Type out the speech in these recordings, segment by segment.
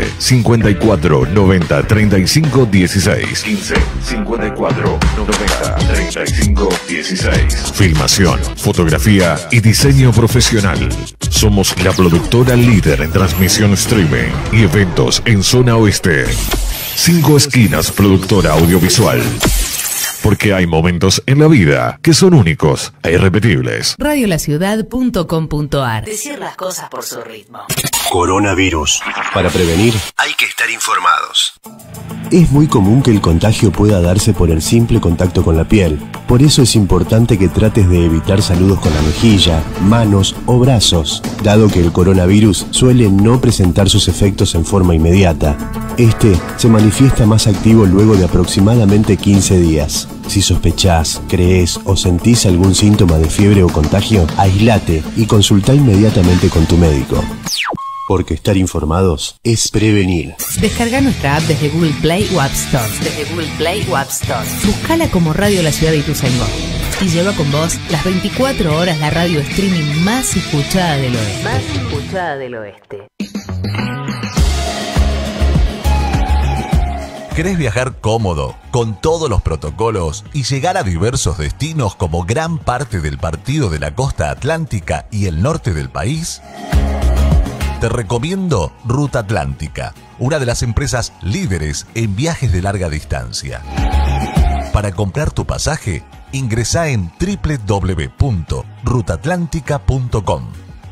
15 54 90 35 16. 15 54 90 35 16. Filmación, fotografía y diseño profesional. Somos la productora líder en transmisión streaming y eventos en zona oeste. Cinco Esquinas Productora Audiovisual porque hay momentos en la vida que son únicos e irrepetibles. Radiolaciudad.com.ar Decir las cosas por su ritmo. Coronavirus. Para prevenir, hay que estar informados. Es muy común que el contagio pueda darse por el simple contacto con la piel. Por eso es importante que trates de evitar saludos con la mejilla, manos o brazos, dado que el coronavirus suele no presentar sus efectos en forma inmediata. Este se manifiesta más activo luego de aproximadamente 15 días. Si sospechás, crees o sentís algún síntoma de fiebre o contagio, aislate y consulta inmediatamente con tu médico. Porque estar informados es prevenir. Descarga nuestra app desde Google Play o App Store. Desde Google Play o Buscala como Radio La Ciudad de Ituzaingó. Y lleva con vos las 24 horas la radio streaming más escuchada del oeste. Más escuchada del oeste. ¿Querés viajar cómodo, con todos los protocolos y llegar a diversos destinos como gran parte del partido de la costa atlántica y el norte del país? Te recomiendo Ruta Atlántica, una de las empresas líderes en viajes de larga distancia. Para comprar tu pasaje, ingresa en www.rutatlántica.com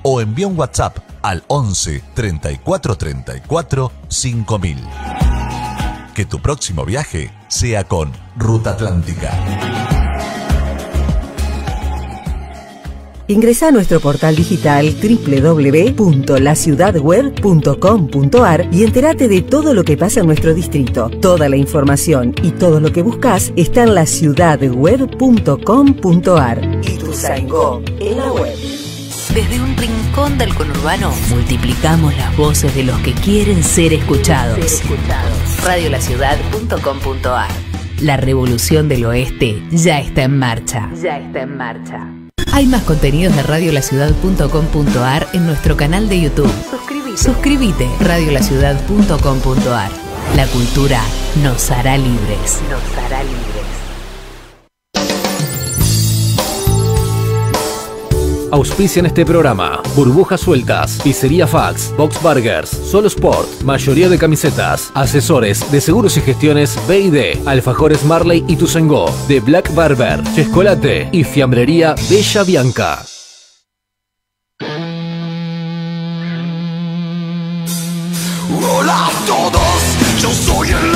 o envía un WhatsApp al 11 34 34 5000. Que tu próximo viaje sea con Ruta Atlántica. Ingresa a nuestro portal digital www.laciudadweb.com.ar y entérate de todo lo que pasa en nuestro distrito. Toda la información y todo lo que buscas está en laciudadweb.com.ar. Y tu en la web. Desde un rincón del conurbano multiplicamos las voces de los que quieren ser escuchados. escuchados. Radiolaciudad.com.ar La revolución del oeste ya está en marcha. Ya está en marcha. Hay más contenidos de radiolaciudad.com.ar en nuestro canal de YouTube. Suscríbete. Suscríbete. Radiolaciudad.com.ar. La cultura nos hará libres. Nos hará libres. auspicia en este programa. Burbujas sueltas, pizzería fax, box burgers, solo sport, mayoría de camisetas, asesores de seguros y gestiones B&D, alfajores Marley y Tusengó, de Black Barber, Chescolate y fiambrería Bella Bianca. Hola a todos, yo soy el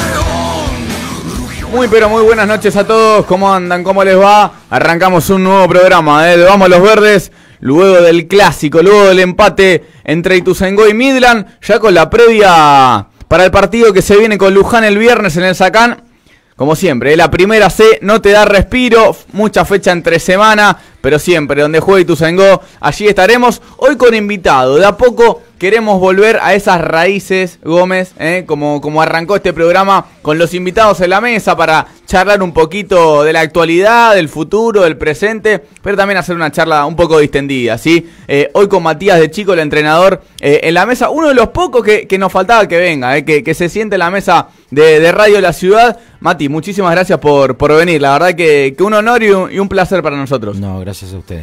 Muy pero muy buenas noches a todos, ¿cómo andan? ¿Cómo les va? Arrancamos un nuevo programa de ¿eh? Vamos los Verdes luego del clásico, luego del empate entre Ituzaingó y Midland, ya con la previa para el partido que se viene con Luján el viernes en el Sacán. Como siempre, ¿eh? la primera C no te da respiro, mucha fecha entre semana, pero siempre donde juegue Ituzaingó, allí estaremos. Hoy con invitado, de a poco queremos volver a esas raíces, Gómez, ¿eh? como, como arrancó este programa con los invitados en la mesa para charlar un poquito de la actualidad, del futuro, del presente, pero también hacer una charla un poco distendida, ¿sí? Eh, hoy con Matías de Chico, el entrenador, eh, en la mesa, uno de los pocos que, nos faltaba que venga, que, se siente en la mesa de, de Radio La Ciudad. Mati, muchísimas gracias por, por venir, la verdad que, un honor y un, y un placer para nosotros. No, gracias a usted.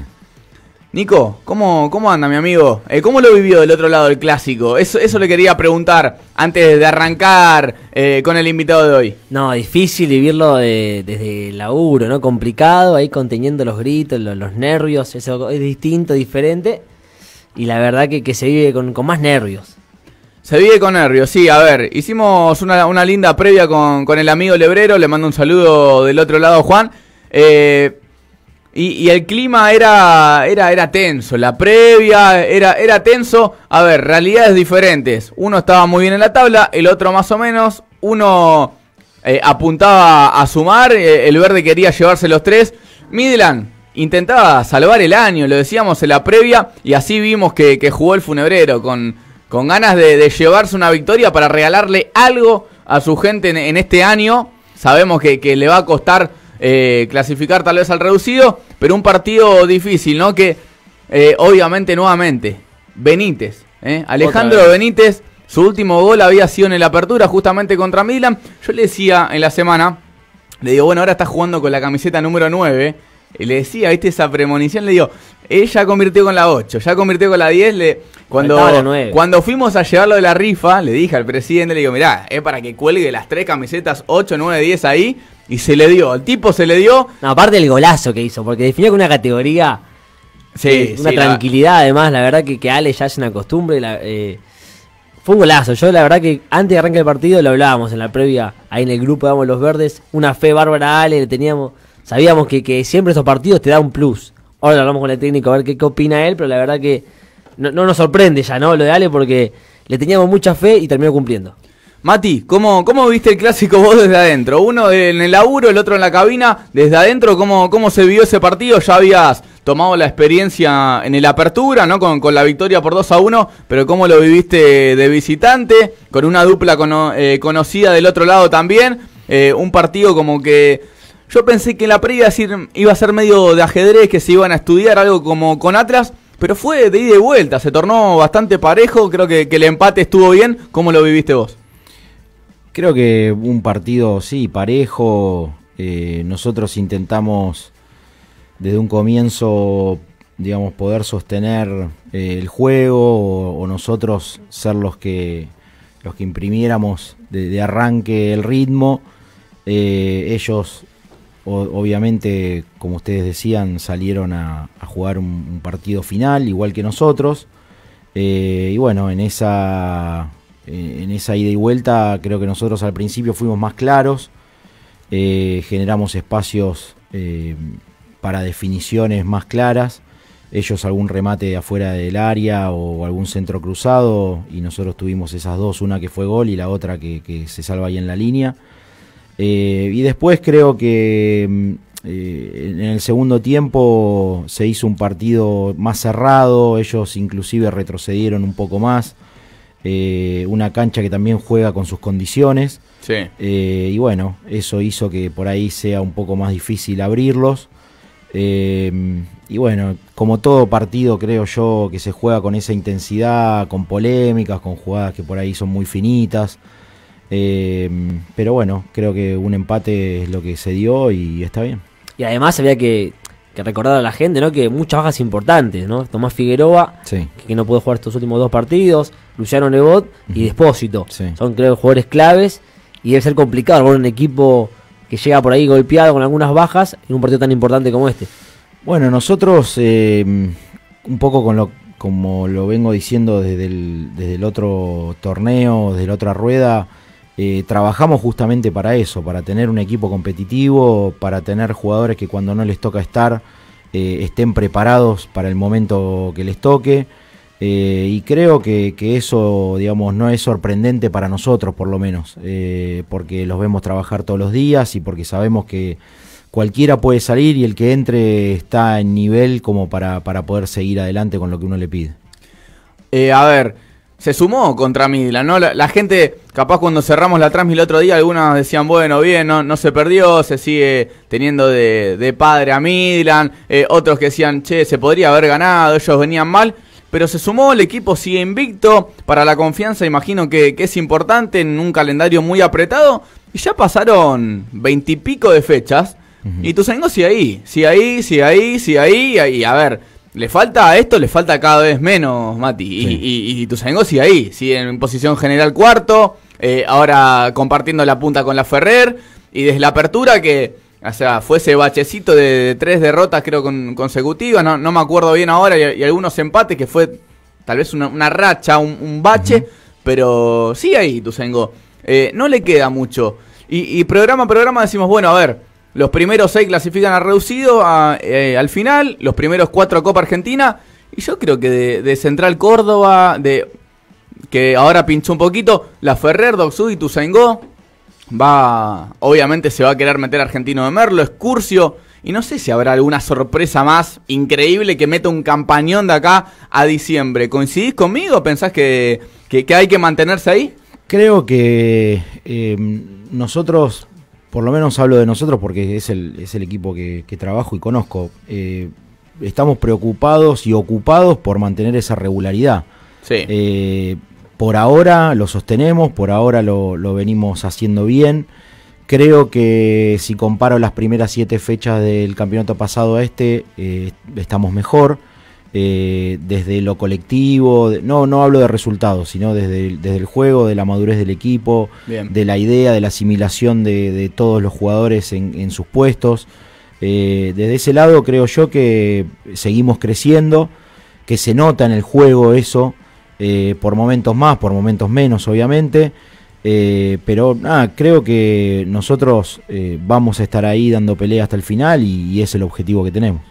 Nico, ¿cómo, anda mi amigo? Eh, ¿Cómo lo vivió del otro lado del clásico? Eso, eso le quería preguntar antes de arrancar eh, con el invitado de hoy. No, difícil vivirlo desde el laburo, ¿no? Complicado, ahí conteniendo los gritos, los, nervios, eso es distinto, diferente. Y la verdad que, que se vive con, más nervios. Se vive con nervios, sí, a ver, hicimos una, linda previa con, con, el amigo Lebrero, le mando un saludo del otro lado, Juan. Eh, y, el clima era, era, era tenso, la previa era, era tenso. A ver, realidades diferentes. Uno estaba muy bien en la tabla, el otro más o menos. Uno eh, apuntaba a sumar, eh, el verde quería llevarse los tres. Midland intentaba salvar el año, lo decíamos en la previa, y así vimos que, jugó el funebrero, con, con ganas de, llevarse una victoria para regalarle algo a su gente en, este año. Sabemos que, que le va a costar eh, clasificar tal vez al reducido, pero un partido difícil, ¿no? Que eh, obviamente nuevamente, Benítez, ¿eh? Alejandro Benítez, su último gol había sido en la apertura justamente contra Milan. Yo le decía en la semana, le digo, bueno, ahora está jugando con la camiseta número 9. le decía, viste, esa premonición, le digo, ella convirtió con la 8, ya convirtió con la 10. Le, cuando, cuando fuimos a llevarlo de la rifa, le dije al presidente, le digo, mirá, es para que cuelgue las tres camisetas 8, 9, 10 ahí. Y se le dio, al tipo se le dio. aparte del golazo que hizo, porque definió con una categoría. Sí, eh, una tranquilidad, además, la verdad que, que Ale ya es una costumbre. Eh, fue un golazo. Yo, la verdad, que antes de arranque el partido lo hablábamos en la previa, ahí en el grupo, de los verdes. Una fe bárbara a Ale, le teníamos. Sabíamos que, siempre esos partidos te da un plus. Ahora lo hablamos con el técnico a ver qué, opina él, pero la verdad que no, no, nos sorprende ya, ¿no? Lo de Ale, porque le teníamos mucha fe y terminó cumpliendo. Mati, ¿cómo, ¿cómo viste el clásico vos desde adentro? Uno en el laburo, el otro en la cabina. Desde adentro, ¿cómo, cómo se vio ese partido? Ya habías tomado la experiencia en el apertura, ¿no? Con, la victoria por 2 a 1, pero ¿cómo lo viviste de visitante? Con una dupla eh, conocida del otro lado también. Eh, un partido como que yo pensé que en la previa iba a ser medio de ajedrez, que se iban a estudiar algo como con Atlas, pero fue de ida y vuelta, se tornó bastante parejo, creo que, que el empate estuvo bien. ¿Cómo lo viviste vos? Creo que un partido, sí, parejo. Eh, nosotros intentamos desde un comienzo, digamos, poder sostener eh, el juego o, nosotros ser los que, los que imprimiéramos de, arranque el ritmo. Eh, ellos, obviamente, como ustedes decían, salieron a, jugar un, partido final, igual que nosotros. y bueno, en esa eh, en esa ida y vuelta creo que nosotros al principio fuimos más claros, eh, generamos espacios eh, para definiciones más claras, ellos algún remate de afuera del área o algún centro cruzado y nosotros tuvimos esas dos, una que fue gol y la otra que, se salva ahí en la línea. y después creo que mm, en el segundo tiempo se hizo un partido más cerrado, ellos inclusive retrocedieron un poco más eh, una cancha que también juega con sus condiciones. Eh, y bueno, eso hizo que por ahí sea un poco más difícil abrirlos. Eh, y bueno, como todo partido creo yo que se juega con esa intensidad, con polémicas, con jugadas que por ahí son muy finitas. pero bueno, creo que un empate es lo que se dio y está bien. Y además había que que recordar a la gente, ¿no? Que muchas bajas importantes, ¿no? Tomás Figueroa, que no pudo jugar estos últimos dos partidos, Luciano Nebot y Despósito. Son, creo, jugadores claves y debe ser complicado con un equipo que llega por ahí golpeado con algunas bajas en un partido tan importante como este. Bueno, nosotros, eh, un poco con lo, como lo vengo diciendo desde desde el otro torneo, desde la otra rueda, eh, trabajamos justamente para eso, para tener un equipo competitivo, para tener jugadores que cuando no les toca estar eh, estén preparados para el momento que les toque. Eh, y creo que, eso, digamos, no es sorprendente para nosotros, por lo menos, porque los vemos trabajar todos los días y porque sabemos que cualquiera puede salir y el que entre está en nivel como para, poder seguir adelante con lo que uno le pide. a ver, se sumó contra Midland, ¿no? la gente Capaz cuando cerramos la transmisión el otro día, algunas decían, bueno, bien, no, no se perdió, se sigue teniendo de, de padre a Midland. Eh, otros que decían, che, se podría haber ganado, ellos venían mal. Pero se sumó, el equipo sigue invicto. Para la confianza, imagino que, que es importante en un calendario muy apretado. Y ya pasaron veintipico de fechas. Y Tuzango ahí, sí ahí, sí ahí, sí ahí. Y A ver, le falta a esto, le falta cada vez menos, Mati. Y, y, y ahí, si en posición general cuarto eh, ahora compartiendo la punta con la Ferrer, y desde la apertura que, o sea, fue ese bachecito de, tres derrotas creo consecutivas, no, me acuerdo bien ahora, y, algunos empates que fue tal vez una, racha, un, bache, pero sí ahí, Tusengo, eh, no le queda mucho. Y, programa a programa decimos, bueno, a ver, los primeros seis clasifican a reducido eh, al final, los primeros cuatro a Copa Argentina, y yo creo que de Central Córdoba, de que ahora pinchó un poquito. La Ferrer, Doxud y Tuzaingó. Va, obviamente se va a querer meter Argentino de Merlo, Escurcio. Y no sé si habrá alguna sorpresa más increíble que meta un campañón de acá a diciembre. ¿Coincidís conmigo? ¿Pensás que, hay que mantenerse ahí? Creo que eh, nosotros, por lo menos hablo de nosotros porque es el, equipo que, trabajo y conozco, eh, estamos preocupados y ocupados por mantener esa regularidad. Sí. Eh, por ahora lo sostenemos, por ahora lo, venimos haciendo bien. Creo que si comparo las primeras siete fechas del campeonato pasado a este, eh, estamos mejor. Eh, desde lo colectivo, no, no hablo de resultados, sino desde el, desde el juego, de la madurez del equipo, de la idea, de la asimilación de, todos los jugadores en, sus puestos. Eh, desde ese lado creo yo que seguimos creciendo, que se nota en el juego eso, eh, por momentos más, por momentos menos, obviamente. Eh, pero nada, creo que nosotros eh, vamos a estar ahí dando pelea hasta el final y, es el objetivo que tenemos.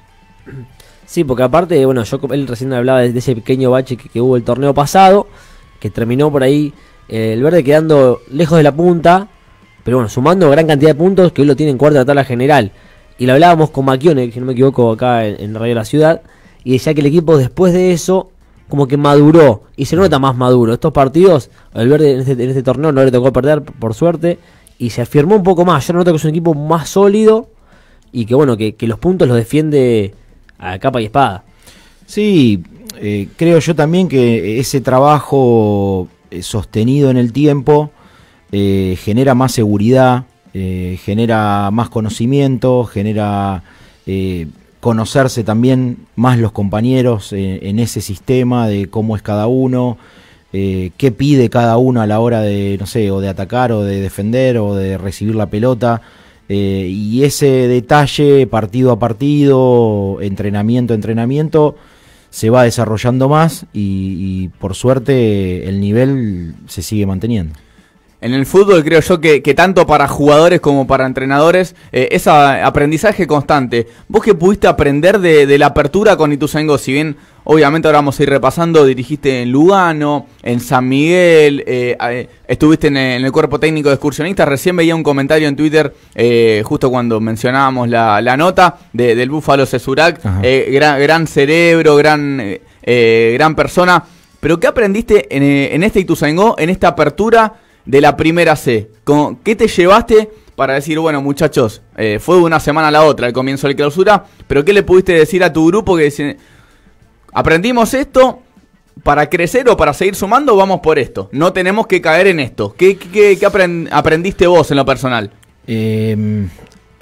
Sí, porque aparte, bueno, yo él recién hablaba de, ese pequeño bache que, hubo el torneo pasado, que terminó por ahí el verde quedando lejos de la punta, pero bueno, sumando gran cantidad de puntos que hoy lo tiene en cuarta de tabla general. Y lo hablábamos con Maquione, si no me equivoco, acá en, Radio de La Ciudad, y decía que el equipo después de eso como que maduró y se nota más maduro. Estos partidos, el verde este, en este, torneo no le tocó perder, por suerte, y se afirmó un poco más. Yo noto que es un equipo más sólido y que bueno, que, los puntos los defiende a capa y espada. Sí, eh, creo yo también que ese trabajo eh, sostenido en el tiempo eh, genera más seguridad, genera más conocimiento, genera conocerse también más los compañeros eh, en ese sistema, de cómo es cada uno, eh, qué pide cada uno a la hora de, no sé, o de atacar o de defender o de recibir la pelota. Eh, y ese detalle, partido a partido, entrenamiento a entrenamiento, se va desarrollando más y por suerte el nivel se sigue manteniendo en el fútbol creo yo que, tanto para jugadores como para entrenadores eh, es aprendizaje constante. Vos qué pudiste aprender de, la apertura con Ituzaingó, si bien obviamente ahora vamos a ir repasando, dirigiste en Lugano, en San Miguel, eh, eh, estuviste en, el cuerpo técnico de excursionistas, recién veía un comentario en Twitter justo cuando mencionábamos la, nota del Búfalo Cesurac, gran, gran, cerebro, gran, gran persona. Pero ¿qué aprendiste en, en este Ituzaingó, en esta apertura? de la primera C. ¿Qué te llevaste para decir, bueno, muchachos, eh, fue de una semana a la otra el comienzo de clausura, pero qué le pudiste decir a tu grupo que dicen: aprendimos esto, para crecer o para seguir sumando, vamos por esto. No tenemos que caer en esto. ¿Qué, aprendiste vos en lo personal? Em,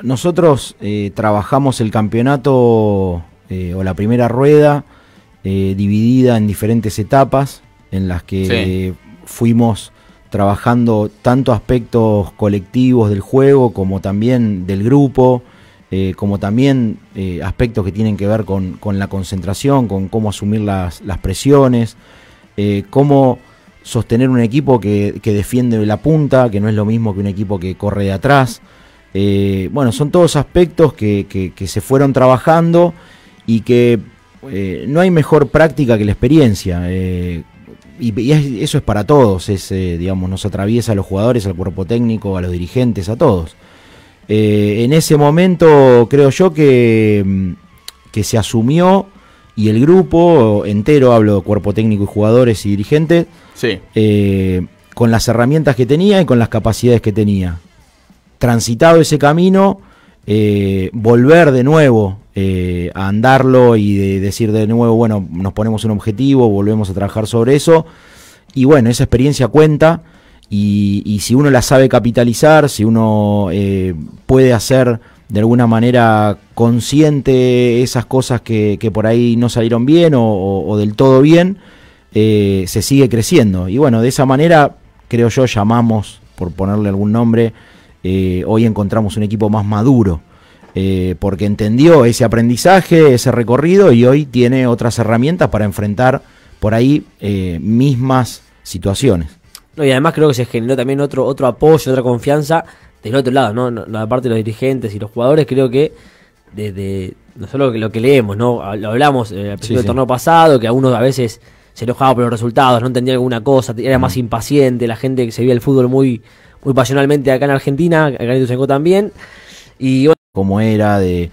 nosotros eh, trabajamos el campeonato eh, o la primera rueda dividida en diferentes etapas en las que fuimos trabajando tanto aspectos colectivos del juego como también del grupo, eh, como también eh, aspectos que tienen que ver con, la concentración, con cómo asumir las, presiones, eh, cómo sostener un equipo que, defiende la punta, que no es lo mismo que un equipo que corre de atrás. bueno, son todos aspectos que, que, se fueron trabajando y que no hay mejor práctica que la experiencia y, eso es para todos, eh, digamos, nos atraviesa a los jugadores, al cuerpo técnico, a los dirigentes, a todos. Eh, en ese momento creo yo que, mm, que se asumió y el grupo entero, hablo de cuerpo técnico y jugadores y dirigentes, eh, con las herramientas que tenía y con las capacidades que tenía. Transitado ese camino, volver de nuevo eh, a andarlo y decir de nuevo, bueno, nos ponemos un objetivo, volvemos a trabajar sobre eso. Y bueno, esa experiencia cuenta y, si uno la sabe capitalizar, si uno eh, puede hacer de alguna manera consciente esas cosas que, por ahí no salieron bien o, del todo bien, eh, se sigue creciendo. Y bueno, de esa manera, creo yo, llamamos, por ponerle algún nombre, hoy encontramos un equipo más maduro eh, porque entendió ese aprendizaje, ese recorrido y hoy tiene otras herramientas para enfrentar por ahí eh, mismas situaciones. No, y además creo que se generó también otro, otro apoyo, otra confianza del otro lado, ¿no? La parte de los dirigentes y los jugadores, creo que desde nosotros lo que leemos, ¿no? Ah, lo hablamos en eh, al principio torneo pasado, que a uno a veces se enojaba por los resultados, no entendía alguna cosa, era más impaciente, la gente que se veía el fútbol muy, muy pasionalmente acá en Argentina, acá en Ituzaingó también. Y bueno, cómo era, de,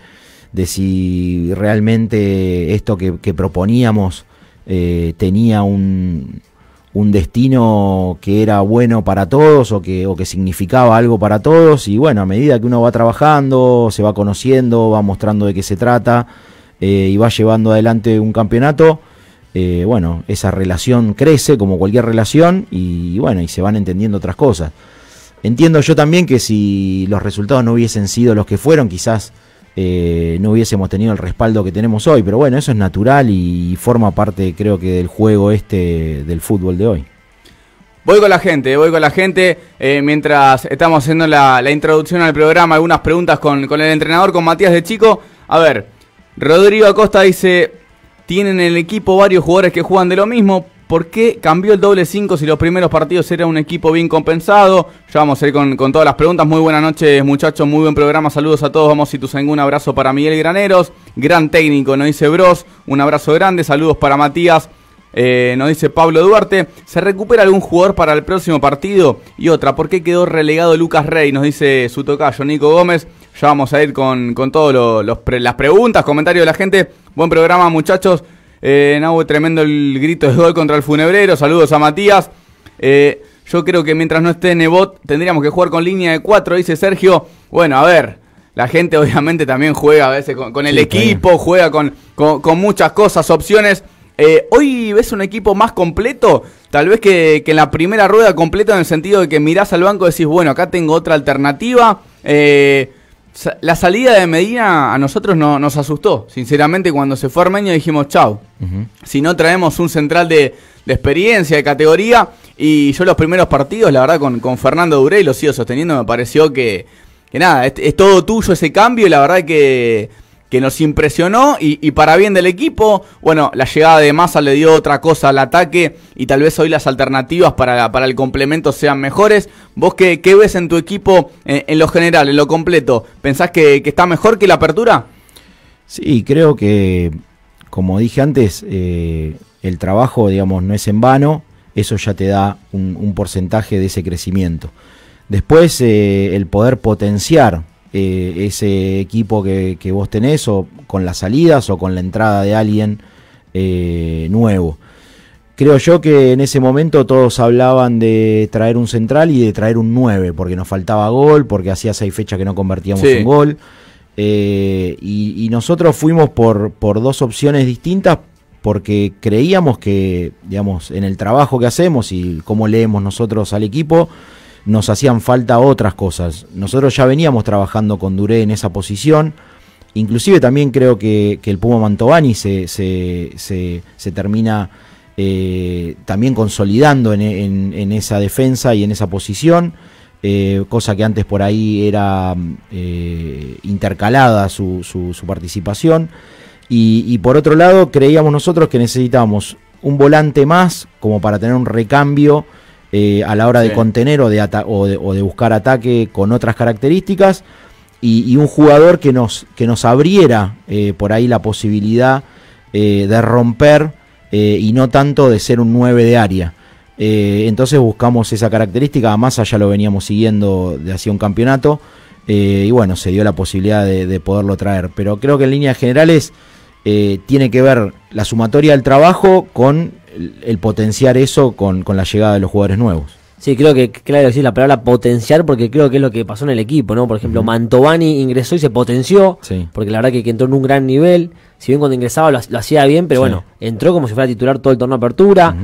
si realmente esto que, proponíamos eh, tenía un, destino que era bueno para todos o que, significaba algo para todos. Y bueno, a medida que uno va trabajando, se va conociendo, va mostrando de qué se trata eh, y va llevando adelante un campeonato. Eh, bueno, esa relación crece como cualquier relación y bueno, y se van entendiendo otras cosas. Entiendo yo también que si los resultados no hubiesen sido los que fueron, quizás eh, no hubiésemos tenido el respaldo que tenemos hoy. Pero bueno, eso es natural y forma parte, creo que, del juego este del fútbol de hoy. Voy con la gente, voy con la gente. Eh, mientras estamos haciendo la, introducción al programa, algunas preguntas con, con el entrenador, con Matías de Chico. A ver, Rodrigo Acosta dice, tienen en el equipo varios jugadores que juegan de lo mismo, ¿Por qué cambió el doble 5 si los primeros partidos era un equipo bien compensado? Ya vamos a ir con, todas las preguntas. Muy buenas noches, muchachos. Muy buen programa. Saludos a todos. Vamos, si tu un abrazo para Miguel Graneros. Gran técnico, nos dice Bros. Un abrazo grande. Saludos para Matías. Eh, nos dice Pablo Duarte. ¿Se recupera algún jugador para el próximo partido? Y otra, ¿por qué quedó relegado Lucas Rey? Nos dice su tocayo Nico Gómez. Ya vamos a ir con, con todas las preguntas, comentarios de la gente. Buen programa, muchachos. Eh, tremendo el grito de gol contra el Funebrero. Saludos a Matías. Eh, yo creo que mientras no esté Nebot, tendríamos que jugar con línea de 4, dice Sergio. Bueno, a ver, la gente obviamente también juega a veces con, el equipo, juega con, con, muchas cosas, opciones. Eh, hoy ves un equipo más completo, tal vez que, en la primera rueda completa en el sentido de que mirás al banco y decís, bueno, acá tengo otra alternativa. Eh, la salida de Medina a nosotros no, nos asustó. Sinceramente, cuando se fue Armeño dijimos, chau, si no traemos un central de, experiencia, de categoría, y yo los primeros partidos, la verdad, con, con Fernando Durey, los sigo sosteniendo, me pareció que, que nada, es todo tuyo ese cambio, y la verdad que que nos impresionó y, para bien del equipo, bueno, la llegada de Massa le dio otra cosa al ataque y tal vez hoy las alternativas para, el complemento sean mejores. ¿Vos qué, ves en tu equipo eh, en, lo general, en lo completo? ¿Pensás que, está mejor que la apertura? Sí, creo que, como dije antes, eh, el trabajo, digamos, no es en vano, eso ya te da un, porcentaje de ese crecimiento. Después, eh, el poder potenciar eh, ese equipo que, vos tenés o con las salidas o con la entrada de alguien eh, nuevo. Creo yo que en ese momento todos hablaban de traer un central y de traer un 9, porque nos faltaba gol, porque hacía seis fechas que no convertíamos en un gol. Eh, y, nosotros fuimos por, por dos opciones distintas porque creíamos que, digamos, en el trabajo que hacemos y cómo leemos nosotros al equipo, nos hacían falta otras cosas. Nosotros ya veníamos trabajando con Duré en esa posición. Inclusive también creo que, el Puma Mantovani se, termina eh, también consolidando en, esa defensa y en esa posición, eh, cosa que antes por ahí era eh, intercalada su, participación. Y, y, por otro lado, creíamos nosotros que necesitábamos un volante más como para tener un recambio eh, a la hora de contener o de, buscar ataque con otras características y, un jugador que nos, que nos abriera eh, por ahí la posibilidad eh, de romper y no tanto de ser un 9 de área. entonces buscamos esa característica, además allá lo veníamos siguiendo de hacía un campeonato y bueno, se dio la posibilidad de, de, poderlo traer. Pero creo que en líneas generales tiene que ver la sumatoria del trabajo con el potenciar eso con, la llegada de los jugadores nuevos. Sí, creo que, claro, decís la palabra potenciar, porque creo que es lo que pasó en el equipo, ¿no? Por ejemplo, Mantovani ingresó y se potenció, porque la verdad que, entró en un gran nivel. Si bien cuando ingresaba lo, hacía bien, pero bueno, entró como si fuera titular todo el torneo de apertura.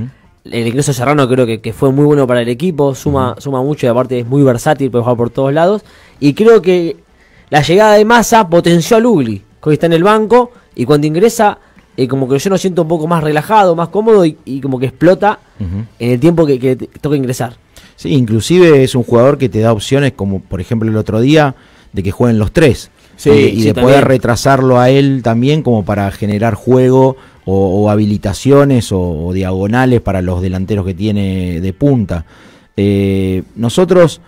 El ingreso de Serrano creo que, fue muy bueno para el equipo, suma, suma mucho y aparte es muy versátil, puede jugar por todos lados. Y creo que la llegada de Massa potenció a Lugli, que está en el banco, y cuando ingresa eh, como que yo no siento un poco más relajado, más cómodo y, como que explota en el tiempo que, toca ingresar. Sí, inclusive es un jugador que te da opciones, como por ejemplo el otro día, de que jueguen los tres. Sí, eh, y de poder retrasarlo a él también como para generar juego o, habilitaciones o, diagonales para los delanteros que tiene de punta. Eh, nosotros,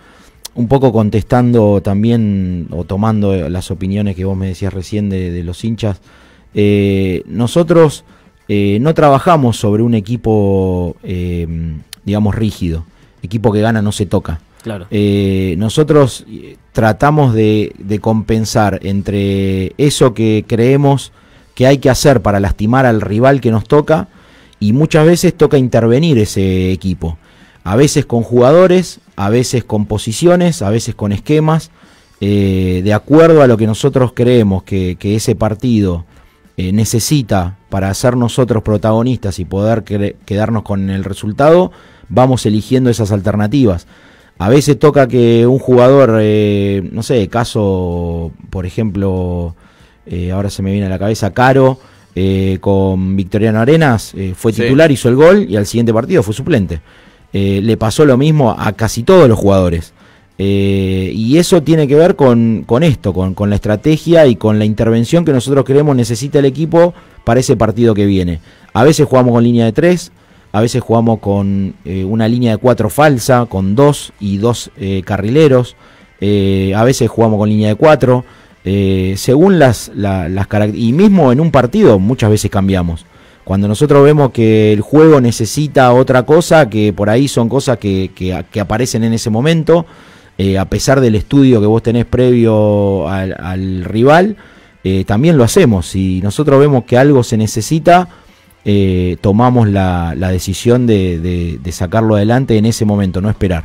un poco contestando también o tomando las opiniones que vos me decías recién de los hinchas, eh, nosotros eh, no trabajamos sobre un equipo, eh, digamos, rígido. Equipo que gana no se toca. Claro. nosotros tratamos de, compensar entre eso que creemos que hay que hacer para lastimar al rival que nos toca y muchas veces toca intervenir ese equipo. A veces con jugadores, a veces con posiciones, a veces con esquemas, de acuerdo a lo que nosotros creemos que ese partido eh, necesita para ser nosotros protagonistas y poder quedarnos con el resultado, vamos eligiendo esas alternativas. A veces toca que un jugador, eh, no sé, caso, por ejemplo, eh, ahora se me viene a la cabeza, Caro, con Victoriano Arenas, fue titular, hizo el gol y al siguiente partido fue suplente. le pasó lo mismo a casi todos los jugadores. Eh, y eso tiene que ver con, esto, con, la estrategia y con la intervención que nosotros creemos necesita el equipo para ese partido que viene. A veces jugamos con línea de 3, a veces jugamos con eh, una línea de 4 falsa, con 2 y 2 eh, carrileros, a veces jugamos con línea de 4, según las, Y mismo en un partido muchas veces cambiamos. Cuando nosotros vemos que el juego necesita otra cosa, que por ahí son cosas que aparecen en ese momento, eh, a pesar del estudio que vos tenés previo al, rival, eh, también lo hacemos. Si nosotros vemos que algo se necesita, eh, tomamos la, decisión de, sacarlo adelante en ese momento, no esperar.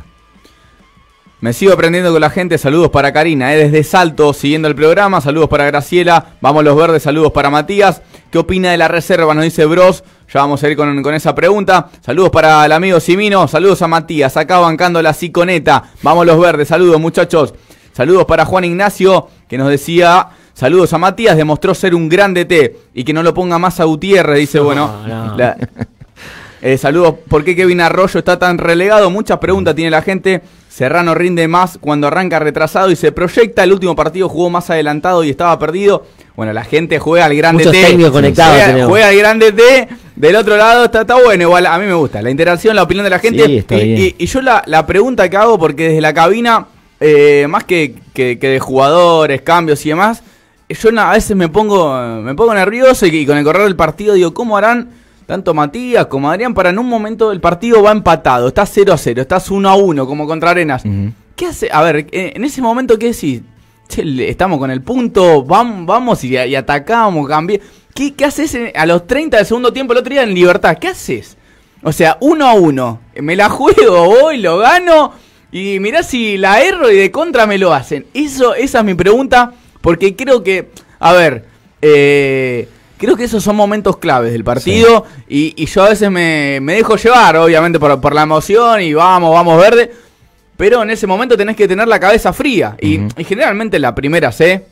Me sigo aprendiendo con la gente. Saludos para Karina, desde Salto, siguiendo el programa. Saludos para Graciela. Vamos los verdes, saludos para Matías. ¿Qué opina de la reserva? Nos dice Bros. Ya vamos a ir con, esa pregunta. Saludos para el amigo Simino, saludos a Matías, acá bancando la ciconeta. Vamos los verdes, saludos muchachos. Saludos para Juan Ignacio, que nos decía, saludos a Matías, demostró ser un grande té y que no lo ponga más a Gutiérrez, dice, bueno. Eh, saludos, ¿por qué Kevin Arroyo está tan relegado? Muchas preguntas tiene la gente. Serrano rinde más cuando arranca retrasado y se proyecta. El último partido jugó más adelantado y estaba perdido. Bueno, la gente juega al grande Muchos T. juega, al grande T. Del otro lado está, está, bueno, igual a mí me gusta. La interacción, la opinión de la gente. y, yo la, pregunta que hago, porque desde la cabina, eh, más que, de jugadores, cambios y demás, yo a veces me pongo, me pongo nervioso y con el correr del partido digo, ¿cómo harán? Tanto Matías como Adrián, para en un momento del partido va empatado, estás 0 a 0, estás 1 a 1, como contra Arenas. ¿Qué hace? A ver, eh, en ese momento, ¿qué decís? estamos con el punto, vamos, y, atacamos, cambié. ¿Qué, haces a los 30 del segundo tiempo el otro día en Libertad? ¿Qué haces? O sea, 1 a 1, me la juego, voy, lo gano y mirá si la erro y de contra me lo hacen. Eso, esa es mi pregunta, porque creo que, a ver, eh Creo que esos son momentos claves del partido y, yo a veces me, dejo llevar, obviamente, por, la emoción y vamos, vamos verde. Pero en ese momento tenés que tener la cabeza fría. y, generalmente la primera C,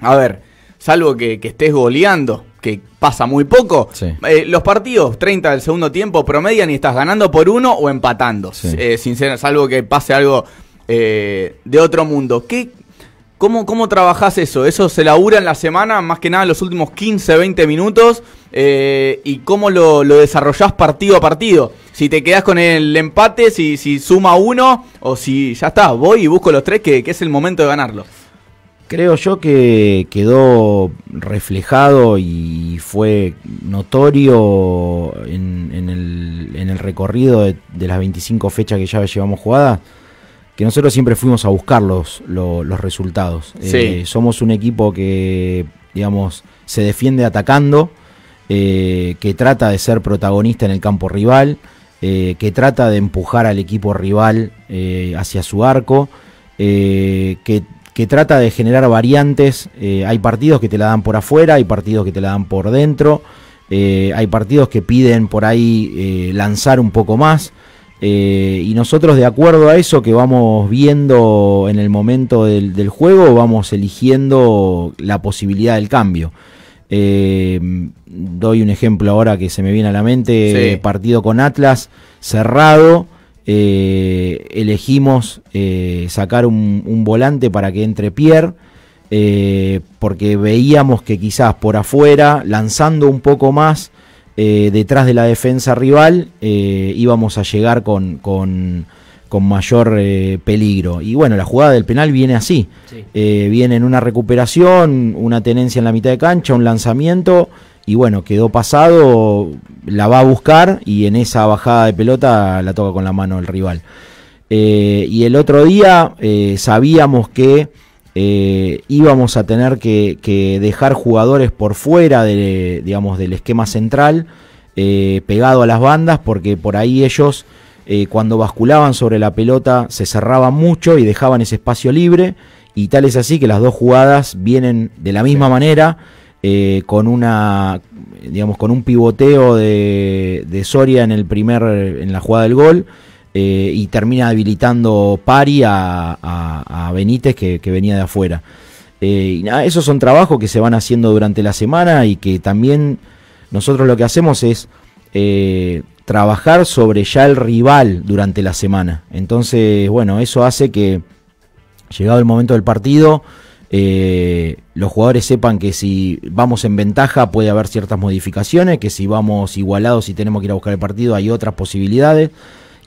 a ver, salvo que, estés goleando, que pasa muy poco, eh, los partidos 30 del segundo tiempo promedian y estás ganando por uno o empatando. Eh, salvo que pase algo eh, de otro mundo. ¿Qué, ¿Cómo, ¿Cómo trabajás eso? ¿Eso se labura en la semana, más que nada en los últimos 15, 20 minutos? Eh, ¿Y cómo lo, lo, desarrollás partido a partido? Si te quedás con el empate, si, si suma uno, o si ya está, voy y busco los tres, que, es el momento de ganarlo. Creo yo que quedó reflejado y fue notorio en, el, en el, recorrido de, de las 25 fechas que ya llevamos jugadas que nosotros siempre fuimos a buscar los, resultados. Eh, somos un equipo que, digamos, se defiende atacando, eh, que trata de ser protagonista en el campo rival, eh, que trata de empujar al equipo rival hacia su arco, que, trata de generar variantes. hay partidos que te la dan por afuera, hay partidos que te la dan por dentro, hay partidos que piden por ahí lanzar un poco más. Eh, y nosotros de acuerdo a eso que vamos viendo en el momento del, juego, vamos eligiendo la posibilidad del cambio. Eh, doy un ejemplo ahora que se me viene a la mente, partido con Atlas, cerrado, eh, elegimos sacar un, un, volante para que entre Pierre. porque veíamos que quizás por afuera, lanzando un poco más, eh, detrás de la defensa rival eh, íbamos a llegar con, mayor eh, peligro. Y bueno, la jugada del penal viene así. viene en una recuperación, una tenencia en la mitad de cancha, un lanzamiento. Y bueno, quedó pasado, la va a buscar y en esa bajada de pelota la toca con la mano el rival. y el otro día sabíamos que eh, íbamos a tener que, dejar jugadores por fuera de, del esquema central, eh, pegado a las bandas, porque por ahí ellos eh, cuando basculaban sobre la pelota se cerraban mucho y dejaban ese espacio libre, y tal es así que las dos jugadas vienen de la misma manera. con una digamos con un pivoteo de, de Soria en el primer en la jugada del gol eh, y termina habilitando Pari a, Benítez que, venía de afuera. Eh, y esos son trabajos que se van haciendo durante la semana y que también nosotros lo que hacemos es eh, trabajar sobre ya el rival durante la semana. Entonces, bueno, eso hace que, llegado el momento del partido, los jugadores sepan que si vamos en ventaja puede haber ciertas modificaciones, que si vamos igualados y tenemos que ir a buscar el partido hay otras posibilidades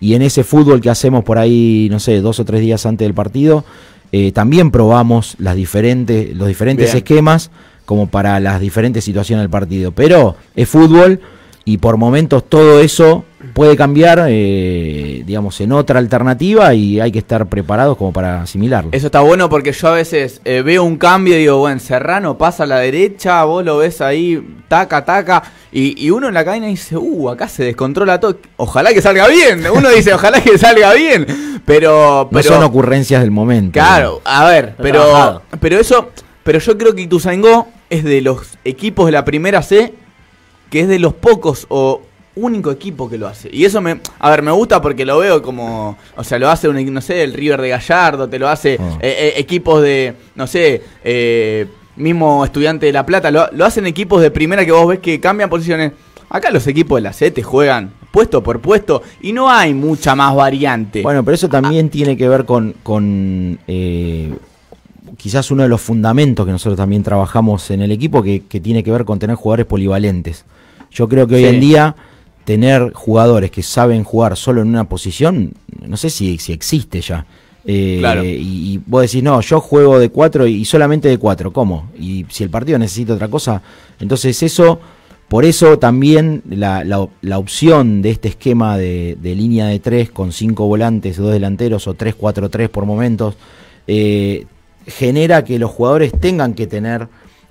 y en ese fútbol que hacemos por ahí, no sé, dos o tres días antes del partido, eh, también probamos las diferentes, los diferentes esquemas como para las diferentes situaciones del partido. Pero es fútbol y por momentos todo eso puede cambiar, eh, digamos, en otra alternativa y hay que estar preparados como para asimilarlo. Eso está bueno porque yo a veces eh, veo un cambio y digo, bueno, Serrano pasa a la derecha, vos lo ves ahí, taca, taca, y, uno en la cadena dice, uh, acá se descontrola todo, ojalá que salga bien, uno dice, ojalá que salga bien, pero, son ocurrencias del momento. Claro, a ver, pero, pero eso, pero yo creo que Ituzaingó es de los equipos de la primera C que es de los pocos o único equipo que lo hace. Y eso me, a ver, me gusta porque lo veo como, o sea, lo hace, un, no sé, el River de Gallardo, te lo hace ah. eh, eh, equipos de, no sé, eh, mismo estudiante de La Plata, lo, hacen equipos de primera que vos ves que cambian posiciones. Acá los equipos de la C te juegan puesto por puesto y no hay mucha más variante. Bueno, pero eso también tiene que ver con, quizás uno de los fundamentos que nosotros también trabajamos en el equipo, que tiene que ver con tener jugadores polivalentes. Yo creo que hoy en día tener jugadores que saben jugar solo en una posición, no sé si, si existe ya. Eh, y, vos decís, no, yo juego de cuatro y solamente de cuatro. ¿cómo? Y si el partido necesita otra cosa, entonces eso, por eso también la, opción de este esquema de, línea de tres con cinco volantes, dos delanteros o tres, cuatro, tres por momentos, eh, genera que los jugadores tengan que tener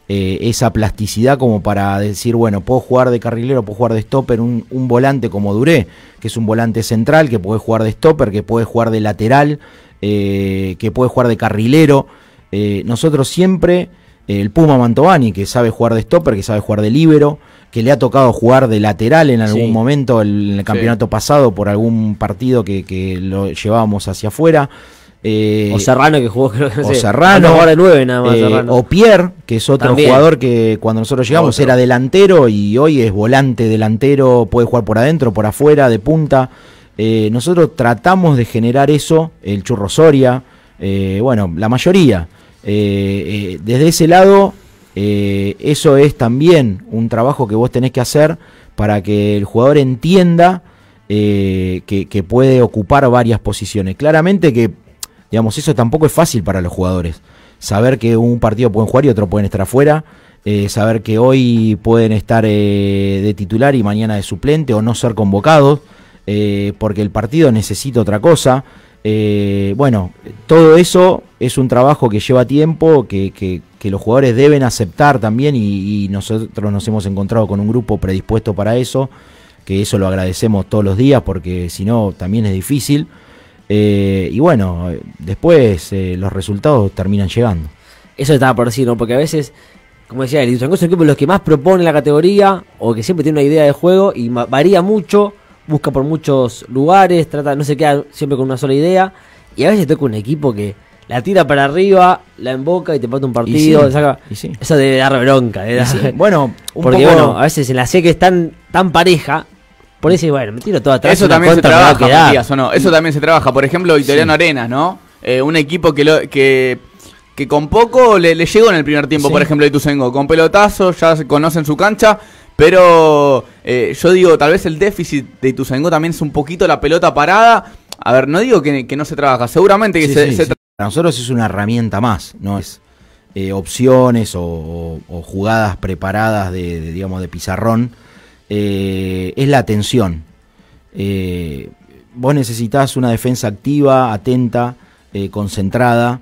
eh, esa plasticidad como para decir, bueno, puedo jugar de carrilero, puedo jugar de stopper, un, volante como Duré, que es un volante central, que puede jugar de stopper, que puede jugar de lateral, eh, que puede jugar de carrilero. Eh, nosotros siempre, el Puma Mantovani, que sabe jugar de stopper, que sabe jugar de libero, que le ha tocado jugar de lateral en algún momento en el campeonato pasado por algún partido que, que lo llevábamos hacia afuera. Eh, o Serrano que jugó, creo que no o Serrano. Ahora 9 nada más. Eh, o Pierre, que es otro jugador que cuando nosotros llegamos era delantero y hoy es volante, delantero, puede jugar por adentro, por afuera, de punta. Eh, nosotros tratamos de generar eso, el Churro Soria, bueno, la mayoría. desde ese lado, eso es también un trabajo que vos tenés que hacer para que el jugador entienda que, que puede ocupar varias posiciones. Claramente que Digamos, eso tampoco es fácil para los jugadores. Saber que un partido pueden jugar y otro pueden estar afuera. Eh, saber que hoy pueden estar eh, de titular y mañana de suplente o no ser convocados, eh, porque el partido necesita otra cosa. bueno, todo eso es un trabajo que lleva tiempo, que, los jugadores deben aceptar también y, nosotros nos hemos encontrado con un grupo predispuesto para eso, que eso lo agradecemos todos los días porque si no también es difícil. Eh, y bueno, después eh, los resultados terminan llegando. Eso estaba por decir, ¿no? Porque a veces, como decía, el es el los que más propone la categoría o que siempre tiene una idea de juego y varía mucho, busca por muchos lugares, trata, no se queda siempre con una sola idea. Y a veces toca un equipo que la tira para arriba, la emboca y te pata un partido. Eso debe dar bronca. Bueno, porque a veces en la serie que es tan, tan pareja por eso, bueno, me tiro toda atrás. Eso también se trabaja, Eso mm. también se trabaja. Por ejemplo, Italiano Arenas, ¿no? Eh, un equipo que, lo, que, con poco le, llegó en el primer tiempo, por ejemplo, Ituzengo. Con pelotazos, ya conocen su cancha. Pero eh, yo digo, tal vez el déficit de Ituzengo también es un poquito la pelota parada. A ver, no digo que, no se trabaja, seguramente que se, trabaja. Para nosotros es una herramienta más, no es eh, opciones o, jugadas preparadas de, digamos, de pizarrón eh, es la atención. Eh, vos necesitas una defensa activa, atenta, eh, concentrada.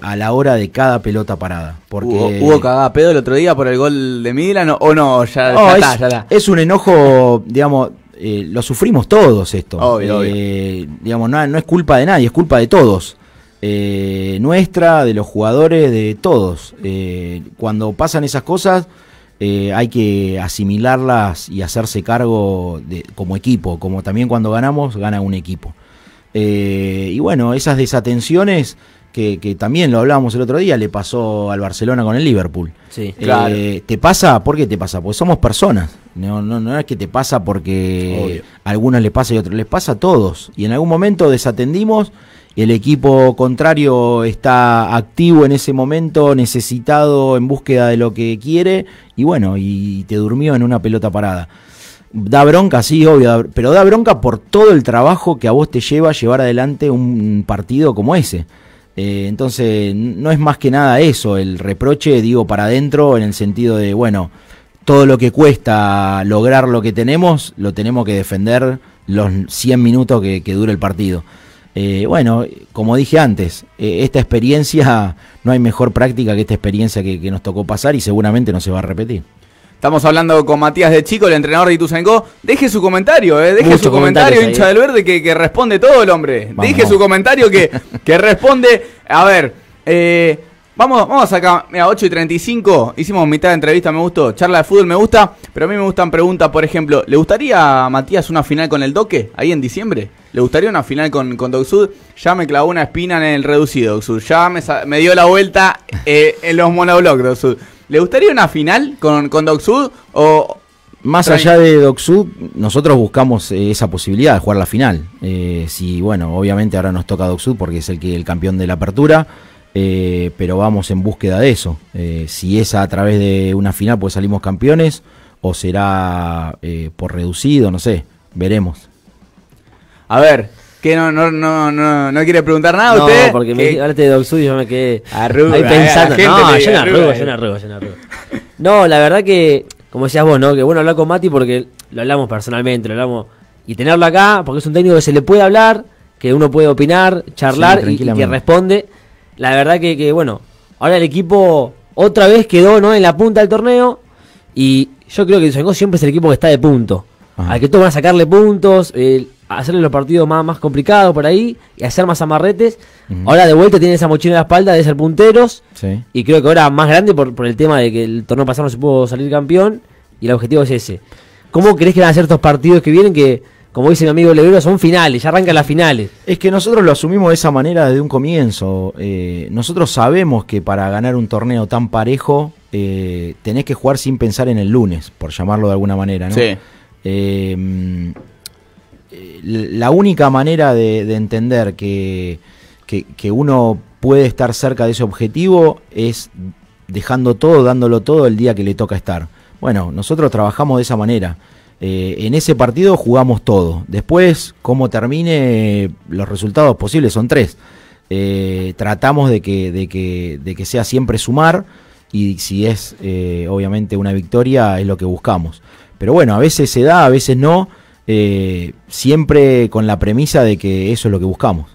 a la hora de cada pelota parada. Porque... ¿Hubo, cada cagada pedo el otro día por el gol de Milan o, no? Ya, es, Es un enojo, digamos, lo sufrimos todos esto. Digamos, no, es culpa de nadie, es culpa de todos. nuestra, de los jugadores, de todos. cuando pasan esas cosas, eh, hay que asimilarlas y hacerse cargo como equipo, como también cuando ganamos, gana un equipo. Eh, y bueno, esas desatenciones que, también lo hablábamos el otro día, le pasó al Barcelona con el Liverpool. Sí, eh, ¿Te pasa? ¿Por qué te pasa? Porque somos personas. No, no, no es que te pasa porque a algunos les pasa y a otros les pasa a todos. Y en algún momento desatendimos el equipo contrario está activo en ese momento, necesitado en búsqueda de lo que quiere y bueno, y te durmió en una pelota parada. Da bronca, sí, obvio, pero da bronca por todo el trabajo que a vos te lleva llevar adelante un partido como ese. Eh, entonces, no es más que nada eso, el reproche, digo, para adentro, en el sentido de, bueno, todo lo que cuesta lograr lo que tenemos, lo tenemos que defender los 100 minutos que, que dura el partido. Eh, bueno, como dije antes, eh, esta experiencia, no hay mejor práctica que esta experiencia que, nos tocó pasar y seguramente no se va a repetir. Estamos hablando con Matías de Chico, el entrenador de Ituzaingó. Deje su comentario, eh, deje su comentario, hincha del verde, que, responde todo el hombre. deje su comentario que, responde. A ver, eh, vamos, vamos acá, mira, 8 y 35, hicimos mitad de entrevista, me gustó. Charla de fútbol me gusta, pero a mí me gustan preguntas, por ejemplo, ¿le gustaría a Matías una final con el Doque ahí en diciembre? ¿Le gustaría una final con, con Ya me clavó una espina en el reducido, Docsud. Ya me, dio la vuelta eh, en los monoblocks, ¿Le gustaría una final con, con O, más allá de Doxud, nosotros buscamos eh, esa posibilidad de jugar la final. Eh, si, bueno, obviamente ahora nos toca Doxud porque es el, que, el campeón de la apertura. pero vamos en búsqueda de eso. si es a través de una final, pues salimos campeones, o será por reducido, no sé, veremos. A ver, que no, no, no, no, no quiere preguntar nada usted. No, porque me de Doc y yo me quedé eh, pensando. No, yo no arrugo, yo no arrugo, yo no No, la verdad que, como decías vos, ¿no? Que bueno hablar con Mati porque lo hablamos personalmente, lo hablamos. Y tenerlo acá, porque es un técnico que se le puede hablar, que uno puede opinar, charlar y, que responde. La verdad que, que, bueno, ahora el equipo otra vez quedó ¿no? en la punta del torneo. Y yo creo que Sengó siempre es el equipo que está de punto al que todos van a sacarle puntos, eh, hacerle los partidos más, más complicados por ahí y hacer más amarretes. Ahora de vuelta tiene esa mochila en la espalda de ser punteros. Y creo que ahora más grande por, por el tema de que el torneo pasado no se pudo salir campeón y el objetivo es ese. ¿Cómo crees que van a ser estos partidos que vienen que, como dice mi amigo Lebrero, son finales, ya arrancan las finales? Es que nosotros lo asumimos de esa manera desde un comienzo. Eh, nosotros sabemos que para ganar un torneo tan parejo eh, tenés que jugar sin pensar en el lunes, por llamarlo de alguna manera, ¿no? Sí. Em, la única manera de, entender que, que, uno puede estar cerca de ese objetivo es dejando todo, dándolo todo el día que le toca estar. Bueno, nosotros trabajamos de esa manera. Eh, en ese partido jugamos todo. Después, como termine, los resultados posibles son tres. Eh, tratamos de que, sea siempre sumar y si es eh, obviamente una victoria es lo que buscamos. Pero bueno, a veces se da, a veces no, eh, siempre con la premisa de que eso es lo que buscamos.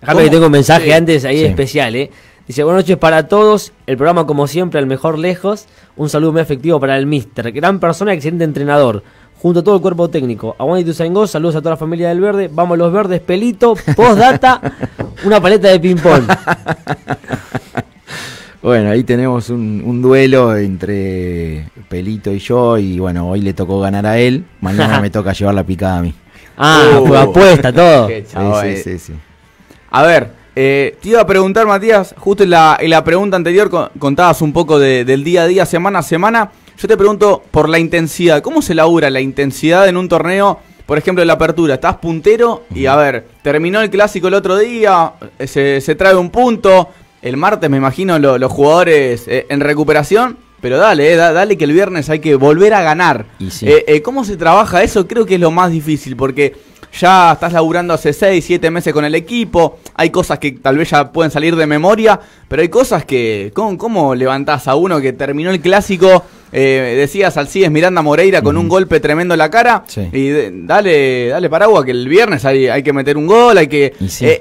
Déjame que tengo un mensaje antes ahí especial, ¿eh? Dice, buenas noches para todos, el programa como siempre, al mejor lejos, un saludo muy afectivo para el Mister, gran persona, excelente entrenador, junto a todo el cuerpo técnico. A Juan saludos a toda la familia del Verde. Vamos los verdes, pelito, postdata, una paleta de ping-pong. Bueno, ahí tenemos un, duelo entre Pelito y yo y bueno, hoy le tocó ganar a él, mañana me toca llevar la picada a mí. Ah, uh. apuesta todo. A ver, eh, te iba a preguntar, Matías, justo en la, en la pregunta anterior contabas un poco del día a día, semana a semana. Yo te pregunto por la intensidad, ¿cómo se labura la intensidad en un torneo? Por ejemplo, en la apertura, estás puntero y a ver, terminó el clásico el otro día, se, se trae un punto, el martes, me imagino, los jugadores eh, en recuperación. Pero dale, eh, dale que el viernes hay que volver a ganar. Y eh, ¿Cómo se trabaja eso? Creo que es lo más difícil, porque ya estás laburando hace 6, 7 meses con el equipo, hay cosas que tal vez ya pueden salir de memoria, pero hay cosas que, ¿cómo, cómo levantás a uno que terminó el clásico? Eh, decías Alcides Miranda Moreira con un golpe tremendo en la cara. Y dale, dale paraguas que el viernes hay, hay, que meter un gol, hay que. Eh,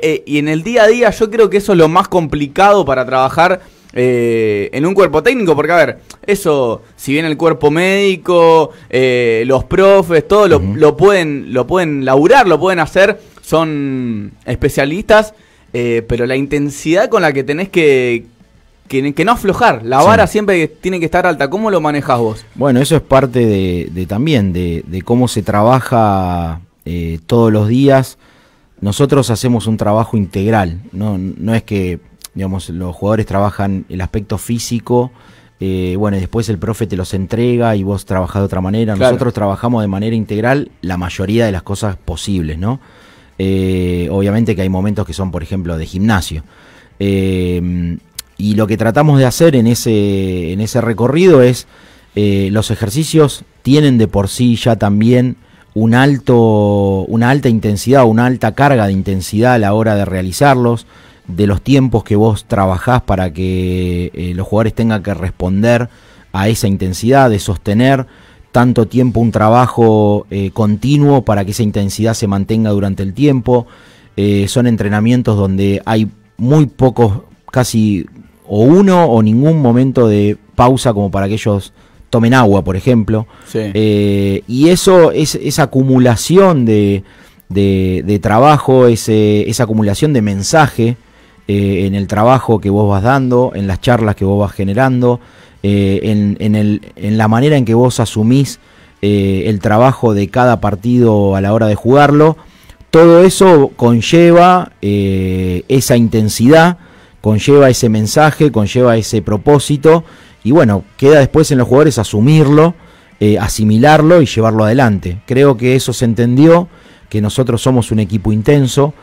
eh, y en el día a día yo creo que eso es lo más complicado para trabajar eh, en un cuerpo técnico, porque a ver, eso, si bien el cuerpo médico, eh, los profes, todos lo, pueden, lo pueden laburar, lo pueden hacer, son especialistas, eh, pero la intensidad con la que tenés que, no aflojar. La vara siempre tiene que estar alta. ¿Cómo lo manejás vos? Bueno, eso es parte de, también de, cómo se trabaja todos los días. Nosotros hacemos un trabajo integral. No, no es que los jugadores trabajan el aspecto físico. Eh, bueno, después el profe te los entrega y vos trabajás de otra manera. Nosotros trabajamos de manera integral la mayoría de las cosas posibles, ¿no? Eh, obviamente que hay momentos que son, por ejemplo, de gimnasio. Eh, y lo que tratamos de hacer en ese, en ese recorrido es, los ejercicios tienen de por sí ya también un alto, una alta intensidad, una alta carga de intensidad a la hora de realizarlos de los tiempos que vos trabajás para que eh, los jugadores tengan que responder a esa intensidad, de sostener tanto tiempo un trabajo eh, continuo para que esa intensidad se mantenga durante el tiempo. Eh, son entrenamientos donde hay muy pocos, casi o uno o ningún momento de pausa como para que ellos tomen agua, por ejemplo. y eso es esa acumulación de, trabajo, esa acumulación de mensaje eh, en el trabajo que vos vas dando, en las charlas que vos vas generando, eh, en, la manera en que vos asumís eh, el trabajo de cada partido a la hora de jugarlo. Todo eso conlleva esa intensidad, conlleva ese mensaje, conlleva ese propósito y bueno, queda después en los jugadores asumirlo, asimilarlo y llevarlo adelante. Creo que eso se entendió, que nosotros somos un equipo intenso,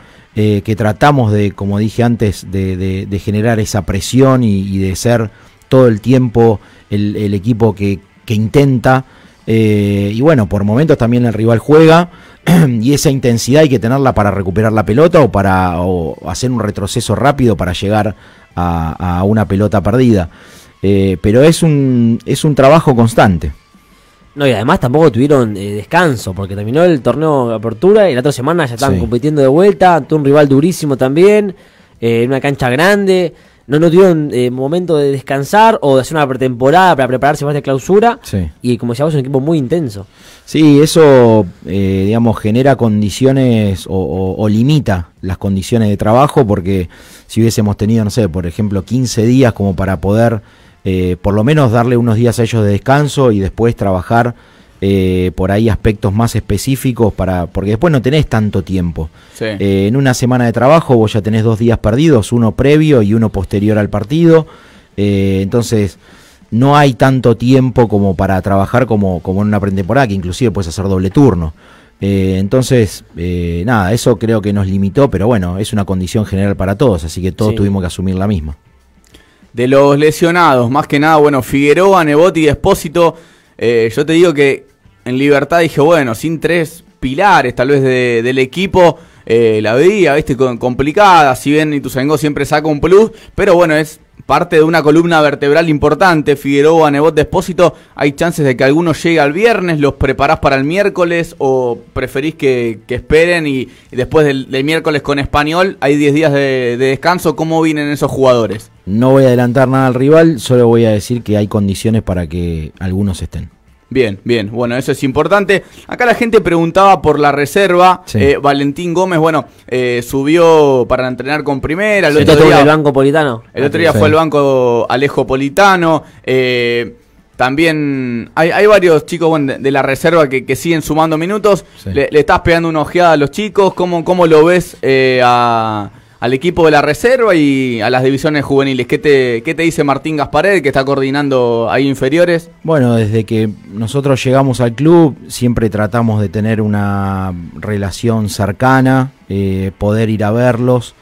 eh, que tratamos de, como dije antes, de, generar esa presión y, de ser todo el tiempo el, equipo que, intenta. Eh, y bueno, por momentos también el rival juega y esa intensidad hay que tenerla para recuperar la pelota o para hacer un retroceso rápido para llegar a, una pelota perdida. Eh, pero es un, es un trabajo constante. No, y además tampoco tuvieron eh, descanso, porque terminó el torneo de apertura y la otra semana ya estaban compitiendo de vuelta, tuvo un rival durísimo también, eh, en una cancha grande. No, no tuvieron eh, momento de descansar o de hacer una pretemporada para prepararse más de clausura. Y como decíamos, es un equipo muy intenso. Sí, eso, digamos, genera condiciones o, o limita las condiciones de trabajo, porque si hubiésemos tenido, no sé, por ejemplo, 15 días como para poder eh, por lo menos darle unos días a ellos de descanso y después trabajar eh, por ahí aspectos más específicos para porque después no tenés tanto tiempo. Eh, en una semana de trabajo vos ya tenés dos días perdidos, uno previo y uno posterior al partido. entonces no hay tanto tiempo como para trabajar como, como en una pretemporada, que inclusive puedes hacer doble turno. entonces, nada, eso creo que nos limitó, pero bueno, es una condición general para todos, así que todos tuvimos que asumir la misma de los lesionados. Más que nada, bueno, Figueroa, Nebot y Despósito, eh, yo te digo que en libertad dije, bueno, sin tres pilares tal vez del equipo. Eh, la veía, viste, con, complicada. Si bien Ituzaingó siempre saca un plus, pero bueno, es parte de una columna vertebral importante. Figueroa, Nebot, Despósito. Hay chances de que alguno llegue al viernes, los preparás para el miércoles o preferís que, esperen y, después del, miércoles con Español hay 10 días de descanso. ¿Cómo vienen esos jugadores? No voy a adelantar nada al rival, solo voy a decir que hay condiciones para que algunos estén. Bien, bien, bueno, eso es importante. Acá la gente preguntaba por la reserva. Eh, Valentín Gómez, bueno, eh, subió para entrenar con primera. El otro día, fue el Banco Politano. El otro ah, día fue el Banco Alejo Politano. Eh, también hay, varios chicos de, la reserva que, siguen sumando minutos. Le, estás pegando una ojeada a los chicos. ¿Cómo, cómo lo ves a, al equipo de la reserva y a las divisiones juveniles. ¿Qué te, dice Martín Gasparet, que está coordinando ahí inferiores? Bueno, desde que nosotros llegamos al club, siempre tratamos de tener una relación cercana, eh, poder ir a verlos.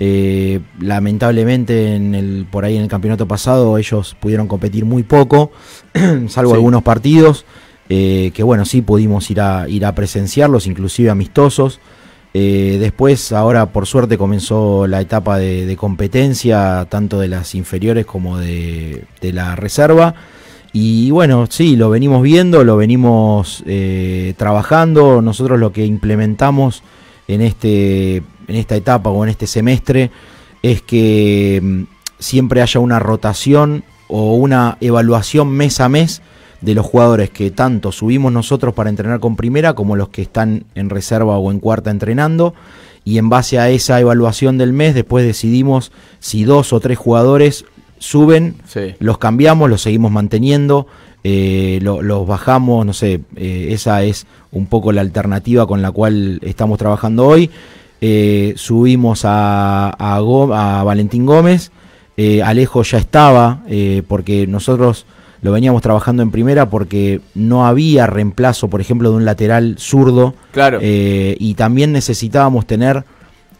Eh, lamentablemente en el, por ahí en el campeonato pasado ellos pudieron competir muy poco, salvo algunos partidos, eh, que bueno, sí pudimos ir a, ir a presenciarlos, inclusive amistosos. Eh, después, ahora por suerte comenzó la etapa de, competencia, tanto de las inferiores como de, la reserva. Y bueno, sí, lo venimos viendo, lo venimos eh, trabajando. Nosotros lo que implementamos este, en esta etapa o en este semestre es que mm, siempre haya una rotación o una evaluación mes a mes de los jugadores que tanto subimos nosotros para entrenar con primera como los que están en reserva o en cuarta entrenando. Y en base a esa evaluación del mes, después decidimos si dos o tres jugadores suben, los cambiamos, los seguimos manteniendo, eh, los bajamos, no sé, eh, esa es un poco la alternativa con la cual estamos trabajando hoy. Eh, subimos a, a, Valentín Gómez, Alejo ya estaba, porque nosotros lo veníamos trabajando en primera porque no había reemplazo, por ejemplo, de un lateral zurdo. Claro. Eh, y también necesitábamos tener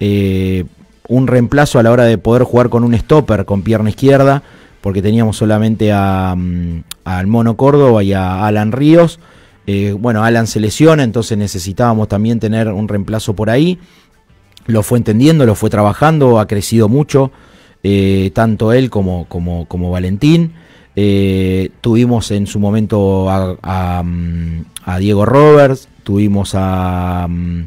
eh, un reemplazo a la hora de poder jugar con un stopper con pierna izquierda, porque teníamos solamente a, mm, al Mono Córdoba y a Alan Ríos. Eh, bueno, Alan se lesiona, entonces necesitábamos también tener un reemplazo por ahí. Lo fue entendiendo, lo fue trabajando, ha crecido mucho, tanto él como, como, como Valentín. Eh, tuvimos en su momento a, mm, Diego Roberts, tuvimos a, mm,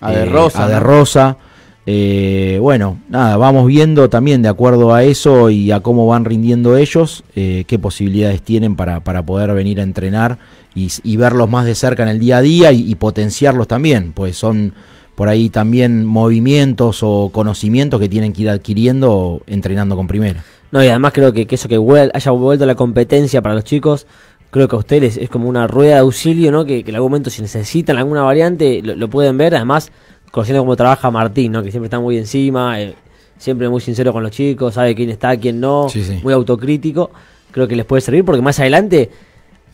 a De eh, Rosa. Eh, bueno, nada, vamos viendo también de acuerdo a eso y a cómo van rindiendo ellos, eh, qué posibilidades tienen para, poder venir a entrenar y, verlos más de cerca en el día a día y, y, potenciarlos también, pues son por ahí también movimientos o conocimientos que tienen que ir adquiriendo entrenando con primera. No, y además creo que, que eso que haya vuelto la competencia para los chicos, creo que a ustedes es como una rueda de auxilio, ¿no? Que, que en algún momento si necesitan alguna variante lo, pueden ver, además conociendo cómo trabaja Martín, ¿no? Que siempre está muy encima, eh, siempre muy sincero con los chicos, sabe quién está, quién no, muy autocrítico, creo que les puede servir porque más adelante,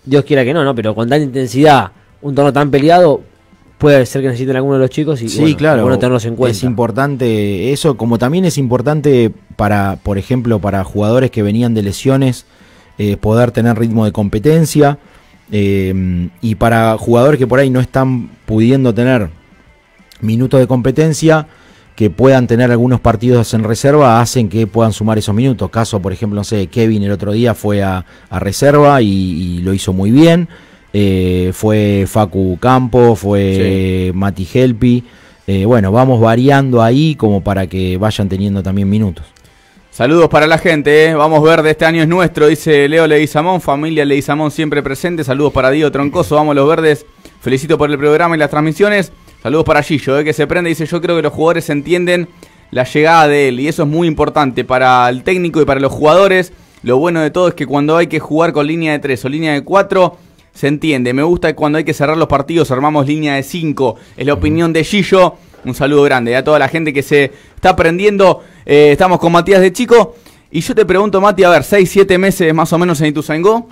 Dios quiera que no, ¿no? Pero con tanta intensidad, un tono tan peleado, puede ser que necesiten alguno de los chicos y bueno, tenerlos en cuenta. Es importante eso, como también es importante para, por ejemplo, para jugadores que venían de lesiones, eh, poder tener ritmo de competencia. Eh, y para jugadores que por ahí no están pudiendo tener minutos de competencia, que puedan tener algunos partidos en reserva, hacen que puedan sumar esos minutos. Caso, por ejemplo, no sé, Kevin el otro día fue a, reserva y lo hizo muy bien. Eh, fue Facu Campo, fue Mati Helpi. Eh, bueno, vamos variando ahí como para que vayan teniendo también minutos. Saludos para la gente, eh. vamos verde, este año es nuestro, dice Leo Leguizamón, familia Leguizamón siempre presente, saludos para Diego Troncoso, vamos los verdes, felicito por el programa y las transmisiones, saludos para Gillo, que se prende, dice yo creo que los jugadores entienden la llegada de él y eso es muy importante para el técnico y para los jugadores, lo bueno de todo es que cuando hay que jugar con línea de 3 o línea de 4, se entiende. Me gusta cuando hay que cerrar los partidos, armamos línea de cinco, Es la opinión de Gillo. Un saludo grande ¿eh? a toda la gente que se está aprendiendo. Eh, estamos con Matías de Chico. Y yo te pregunto, Mati, a ver, seis, siete meses más o menos en Ituzaingó.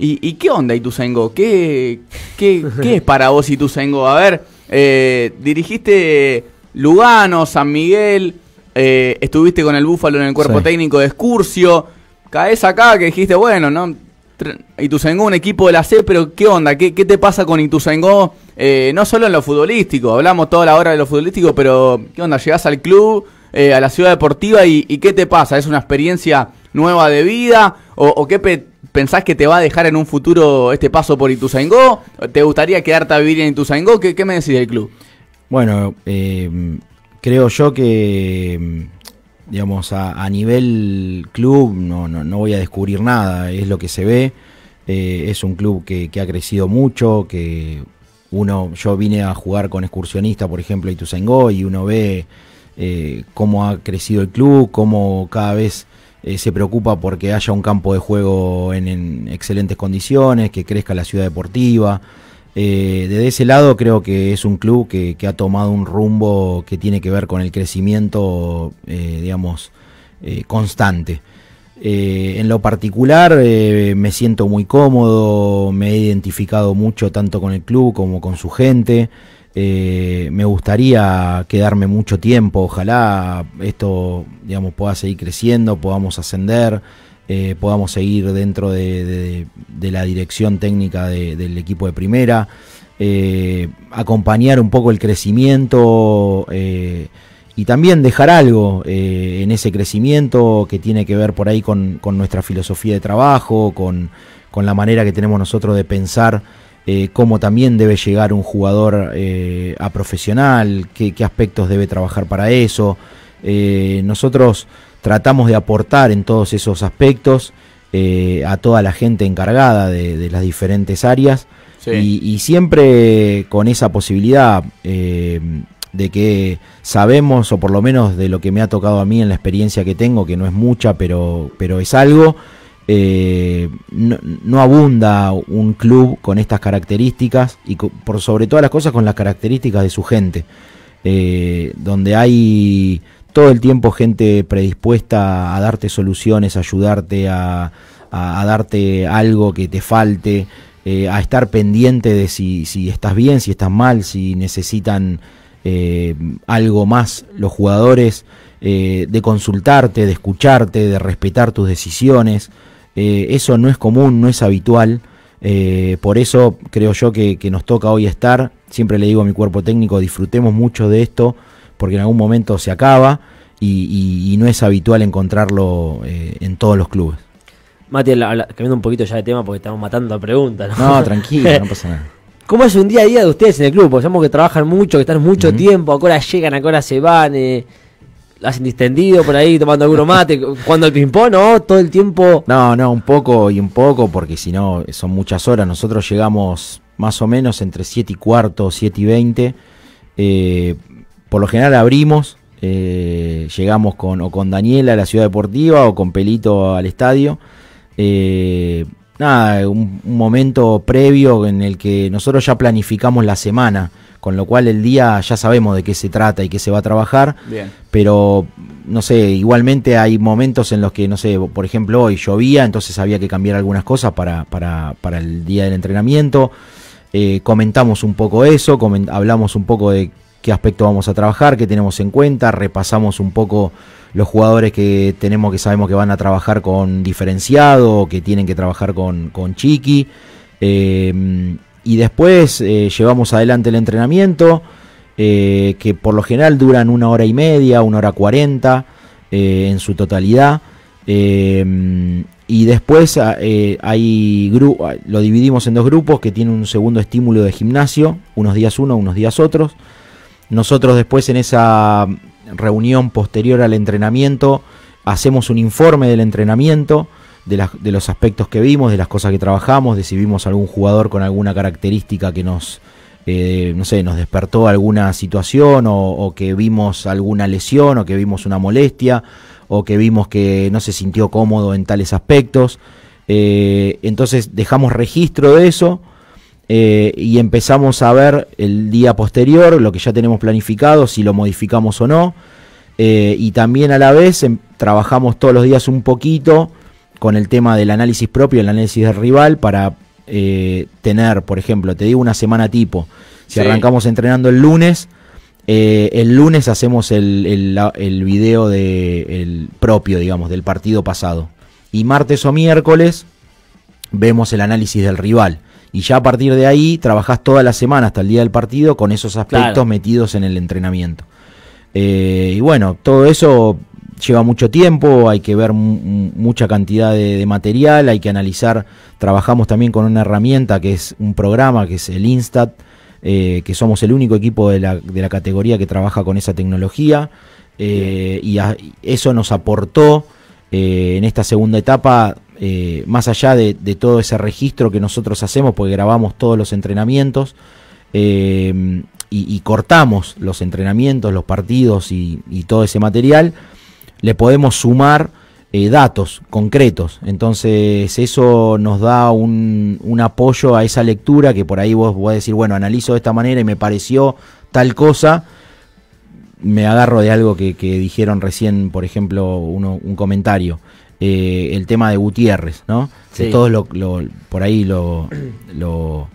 ¿Y, qué onda Ituzaingó? ¿Qué, qué, qué es para vos Ituzaingó? A ver, eh, dirigiste Lugano, San Miguel, estuviste con el Búfalo en el cuerpo técnico de Escurcio. Caes acá que dijiste, bueno, no Ituzaingó un equipo de la C, pero ¿qué onda? ¿Qué, te pasa con Ituzaingó? Eh, no solo en lo futbolístico, hablamos toda la hora de lo futbolístico, pero ¿qué onda? Llegás al club, eh, a la ciudad deportiva y, ¿qué te pasa? ¿Es una experiencia nueva de vida? ¿O, qué pensás que te va a dejar en un futuro este paso por Ituzaingó? ¿Te gustaría quedarte a vivir en Ituzaingó? ¿Qué, me decís del club? Bueno, eh, creo yo que digamos, a, nivel club no, voy a descubrir nada, es lo que se ve. Eh, es un club que, ha crecido mucho, que uno, yo vine a jugar con excursionista, por ejemplo, a Ituzaingó, y uno ve eh, cómo ha crecido el club, cómo cada vez eh, se preocupa porque haya un campo de juego en excelentes condiciones, que crezca la ciudad deportiva. Eh, desde ese lado creo que es un club que, ha tomado un rumbo que tiene que ver con el crecimiento, eh, eh, constante. en lo particular me siento muy cómodo, me he identificado mucho tanto con el club como con su gente. me gustaría quedarme mucho tiempo, ojalá esto pueda seguir creciendo, podamos ascender. Eh, podamos seguir dentro de, la dirección técnica del equipo de primera, eh, acompañar un poco el crecimiento eh, y también dejar algo en ese crecimiento que tiene que ver por ahí con, nuestra filosofía de trabajo, con, la manera que tenemos nosotros de pensar. cómo también debe llegar un jugador a profesional, qué, qué aspectos debe trabajar para eso. nosotros tratamos de aportar en todos esos aspectos eh, a toda la gente encargada de, las diferentes áreas y, siempre con esa posibilidad eh, de que sabemos, o por lo menos de lo que me ha tocado a mí en la experiencia que tengo, que no es mucha, pero, pero es algo. Eh, no, abunda un club con estas características y por sobre todas las cosas con las características de su gente, donde hay todo el tiempo gente predispuesta a darte soluciones, a ayudarte, a, darte algo que te falte, eh, a estar pendiente de si, estás bien, si estás mal, si necesitan eh, algo más los jugadores, eh, de consultarte, de escucharte, de respetar tus decisiones. eso no es común, no es habitual. por eso creo yo que nos toca hoy estar. Siempre le digo a mi cuerpo técnico, disfrutemos mucho de esto porque en algún momento se acaba y, no es habitual encontrarlo eh, en todos los clubes. Mati, cambiando un poquito ya de tema porque estamos matando la pregunta. No, tranquilo, no pasa nada. ¿Cómo es un día a día de ustedes en el club? Porque sabemos que trabajan mucho, que están mucho tiempo, a llegan, a qué se van, eh, hacen distendido por ahí, tomando alguno mate, cuando el ping ¿no? Todo el tiempo. No, no, un poco y un poco, porque si no, son muchas horas. Nosotros llegamos más o menos entre 7 y cuarto, 7 y 20. Eh, por lo general abrimos, eh, llegamos con, o con Daniela a la ciudad deportiva o con Pelito al estadio. Eh, nada, un, momento previo en el que nosotros ya planificamos la semana, con lo cual el día ya sabemos de qué se trata y qué se va a trabajar. Bien. Pero, no sé, igualmente hay momentos en los que, no sé, por ejemplo, hoy llovía, entonces había que cambiar algunas cosas para, el día del entrenamiento. Eh, comentamos un poco eso, hablamos un poco de qué aspecto vamos a trabajar, qué tenemos en cuenta, repasamos un poco los jugadores que tenemos que sabemos que van a trabajar con diferenciado, que tienen que trabajar con, Chiqui. Eh, y después eh, llevamos adelante el entrenamiento, eh, que por lo general duran una hora y media, una hora cuarenta en su totalidad. y después ah, hay ah, lo dividimos en dos grupos que tienen un segundo estímulo de gimnasio, unos días uno, unos días otros. Nosotros después en esa reunión posterior al entrenamiento hacemos un informe del entrenamiento, de, los aspectos que vimos, de las cosas que trabajamos, de si vimos algún jugador con alguna característica que nos, eh, no nos despertó alguna situación o, que vimos alguna lesión o que vimos una molestia o que vimos que no se sintió cómodo en tales aspectos. Eh, entonces dejamos registro de eso eh, y empezamos a ver el día posterior lo que ya tenemos planificado, si lo modificamos o no. Eh, y también a la vez em, trabajamos todos los días un poquito con el tema del análisis propio, el análisis del rival, para eh, tener, por ejemplo, te digo una semana tipo. Si arrancamos entrenando el lunes, el lunes hacemos el, video de, propio, digamos, del partido pasado. Y martes o miércoles vemos el análisis del rival y ya a partir de ahí trabajás toda la semana hasta el día del partido con esos aspectos metidos en el entrenamiento. Eh, y bueno, todo eso lleva mucho tiempo, hay que ver mucha cantidad de, material, hay que analizar, trabajamos también con una herramienta que es un programa, que es el Instat, eh, que somos el único equipo de la, categoría que trabaja con esa tecnología, eh, y eso nos aportó en esta segunda etapa eh, más allá de, todo ese registro que nosotros hacemos, porque grabamos todos los entrenamientos eh, y, cortamos los entrenamientos, los partidos y, todo ese material, le podemos sumar eh, datos concretos. Entonces eso nos da un, apoyo a esa lectura que por ahí vos a decir, bueno, analizo de esta manera y me pareció tal cosa. Me agarro de algo que, dijeron recién, por ejemplo, un comentario. Eh, el tema de Gutiérrez, ¿no? todos lo, por ahí lo,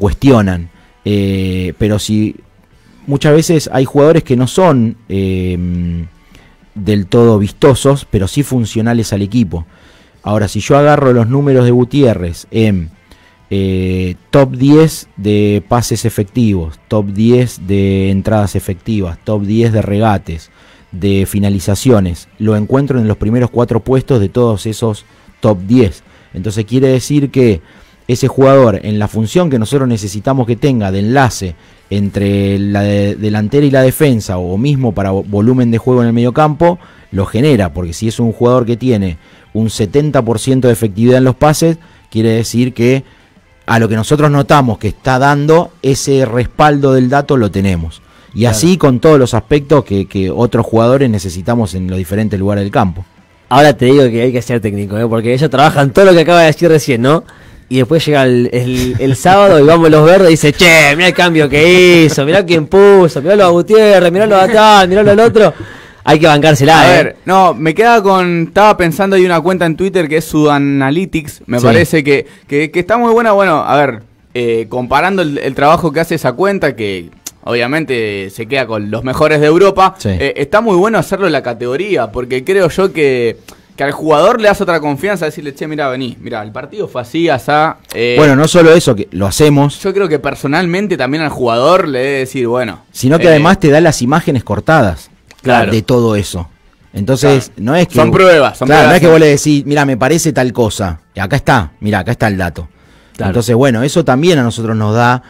cuestionan. Eh, pero si muchas veces hay jugadores que no son em, del todo vistosos, pero sí funcionales al equipo. Ahora, si yo agarro los números de Gutiérrez en eh, top 10 de pases efectivos, top 10 de entradas efectivas, top 10 de regates, de finalizaciones lo encuentro en los primeros cuatro puestos de todos esos top 10. Entonces quiere decir que ese jugador en la función que nosotros necesitamos que tenga de enlace entre la delantera y la defensa o mismo para volumen de juego en el campo lo genera, porque si es un jugador que tiene un 70% de efectividad en los pases, quiere decir que a lo que nosotros notamos que está dando, ese respaldo del dato lo tenemos. Y así con todos los aspectos que, otros jugadores necesitamos en los diferentes lugares del campo. Ahora te digo que hay que ser técnico, ¿eh? porque ellos trabajan todo lo que acaba de decir recién, ¿no? Y después llega el, sábado y vamos los verdes y dice, che, mirá el cambio que hizo, mirá quién puso, mirá lo a Gutiérrez, mirá lo a tal, mirá lo al otro. Hay que bancársela. A ¿eh? ver, no, me queda con. Estaba pensando, hay una cuenta en Twitter que es Sudanalytics. Me parece que, que, está muy buena. Bueno, a ver, eh, comparando el, trabajo que hace esa cuenta, que obviamente se queda con los mejores de Europa. Eh, está muy bueno hacerlo en la categoría, porque creo yo que, al jugador le das otra confianza, decirle, che, mira, vení, mira, el partido fue así, asá. Eh". bueno, no solo eso, que lo hacemos. Yo creo que personalmente también al jugador le debe decir, bueno. Sino que eh, además te da las imágenes cortadas de todo eso. Entonces, no es que. Son pruebas, son claro, No es que vos le decís, mira, me parece tal cosa. Y acá está, mira, acá está el dato. Entonces, bueno, eso también a nosotros nos da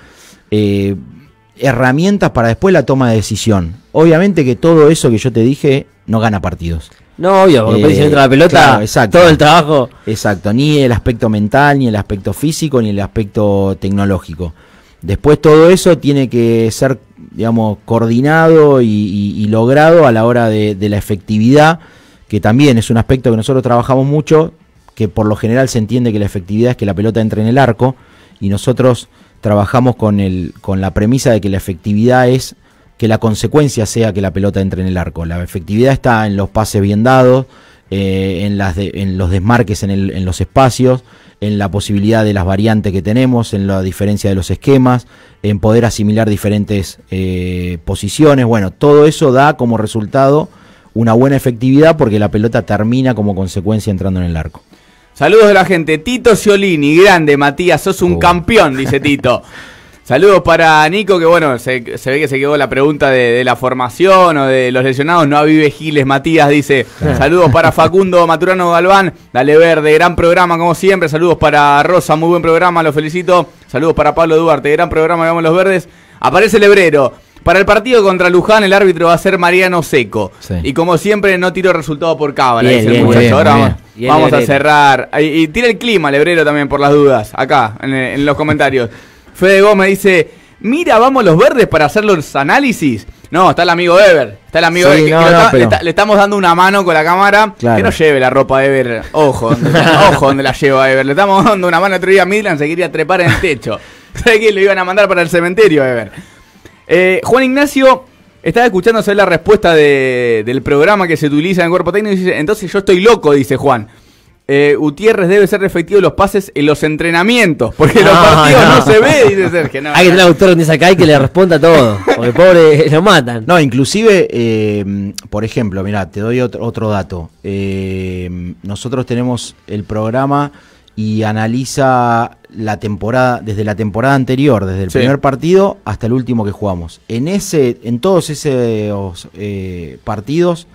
herramientas para después la toma de decisión. Obviamente que todo eso que yo te dije no gana partidos. No, obvio, porque si eh, entra la pelota, todo el trabajo. Exacto, ni el aspecto mental, ni el aspecto físico, ni el aspecto tecnológico. Después todo eso tiene que ser, digamos, coordinado y, logrado a la hora de, de la efectividad, que también es un aspecto que nosotros trabajamos mucho, que por lo general se entiende que la efectividad es que la pelota entre en el arco, y nosotros trabajamos con, el, con la premisa de que la efectividad es que la consecuencia sea que la pelota entre en el arco. La efectividad está en los pases bien dados, eh, en, las en, los desmarques en, los espacios, en la posibilidad de las variantes que tenemos, en la diferencia de los esquemas, en poder asimilar diferentes eh, posiciones. Bueno, todo eso da como resultado una buena efectividad porque la pelota termina como consecuencia entrando en el arco. Saludos de la gente. Tito Ciolini, grande Matías, sos un oh. campeón, dice Tito. Saludos para Nico, que bueno, se, ve que se quedó la pregunta de, la formación o de los lesionados. No vive Giles, Matías dice. Saludos para Facundo Maturano Galván. Dale verde, gran programa como siempre. Saludos para Rosa, muy buen programa, lo felicito. Saludos para Pablo Duarte, gran programa, vamos los verdes. Aparece el hebrero. Para el partido contra Luján, el árbitro va a ser Mariano Seco. Y como siempre, no tiro resultado por cábala, dice el Ahora vamos, a cerrar. Y, tira el clima, Lebrero, también, por las dudas. Acá, en, los comentarios. Fede Gómez dice: Mira, vamos los verdes para hacer los análisis. No, está el amigo Ever. Está el amigo le, estamos dando una mano con la cámara. Que no lleve la ropa Ever. Ojo, ojo donde la lleva Ever. Le estamos dando una mano. Otro día Midland se quería trepar en el techo. ¿Sabes quién Lo iban a mandar para el cementerio, Ever. Eh, Juan Ignacio, estaba escuchando la respuesta del programa que se utiliza en cuerpo técnico y dice, entonces yo estoy loco, dice Juan. Eh, Gutiérrez debe ser efectivo en los pases en los entrenamientos, porque los ah, partidos no. se ve, dice Sergio. hay que tener un autor donde acá y que le responda todo, porque pobre lo matan. No, inclusive, eh, por ejemplo, mirá, te doy otro, dato. Eh, nosotros tenemos el programa y analiza la temporada desde la temporada anterior, desde el primer partido hasta el último que jugamos. En ese, en todos esos eh, partidos,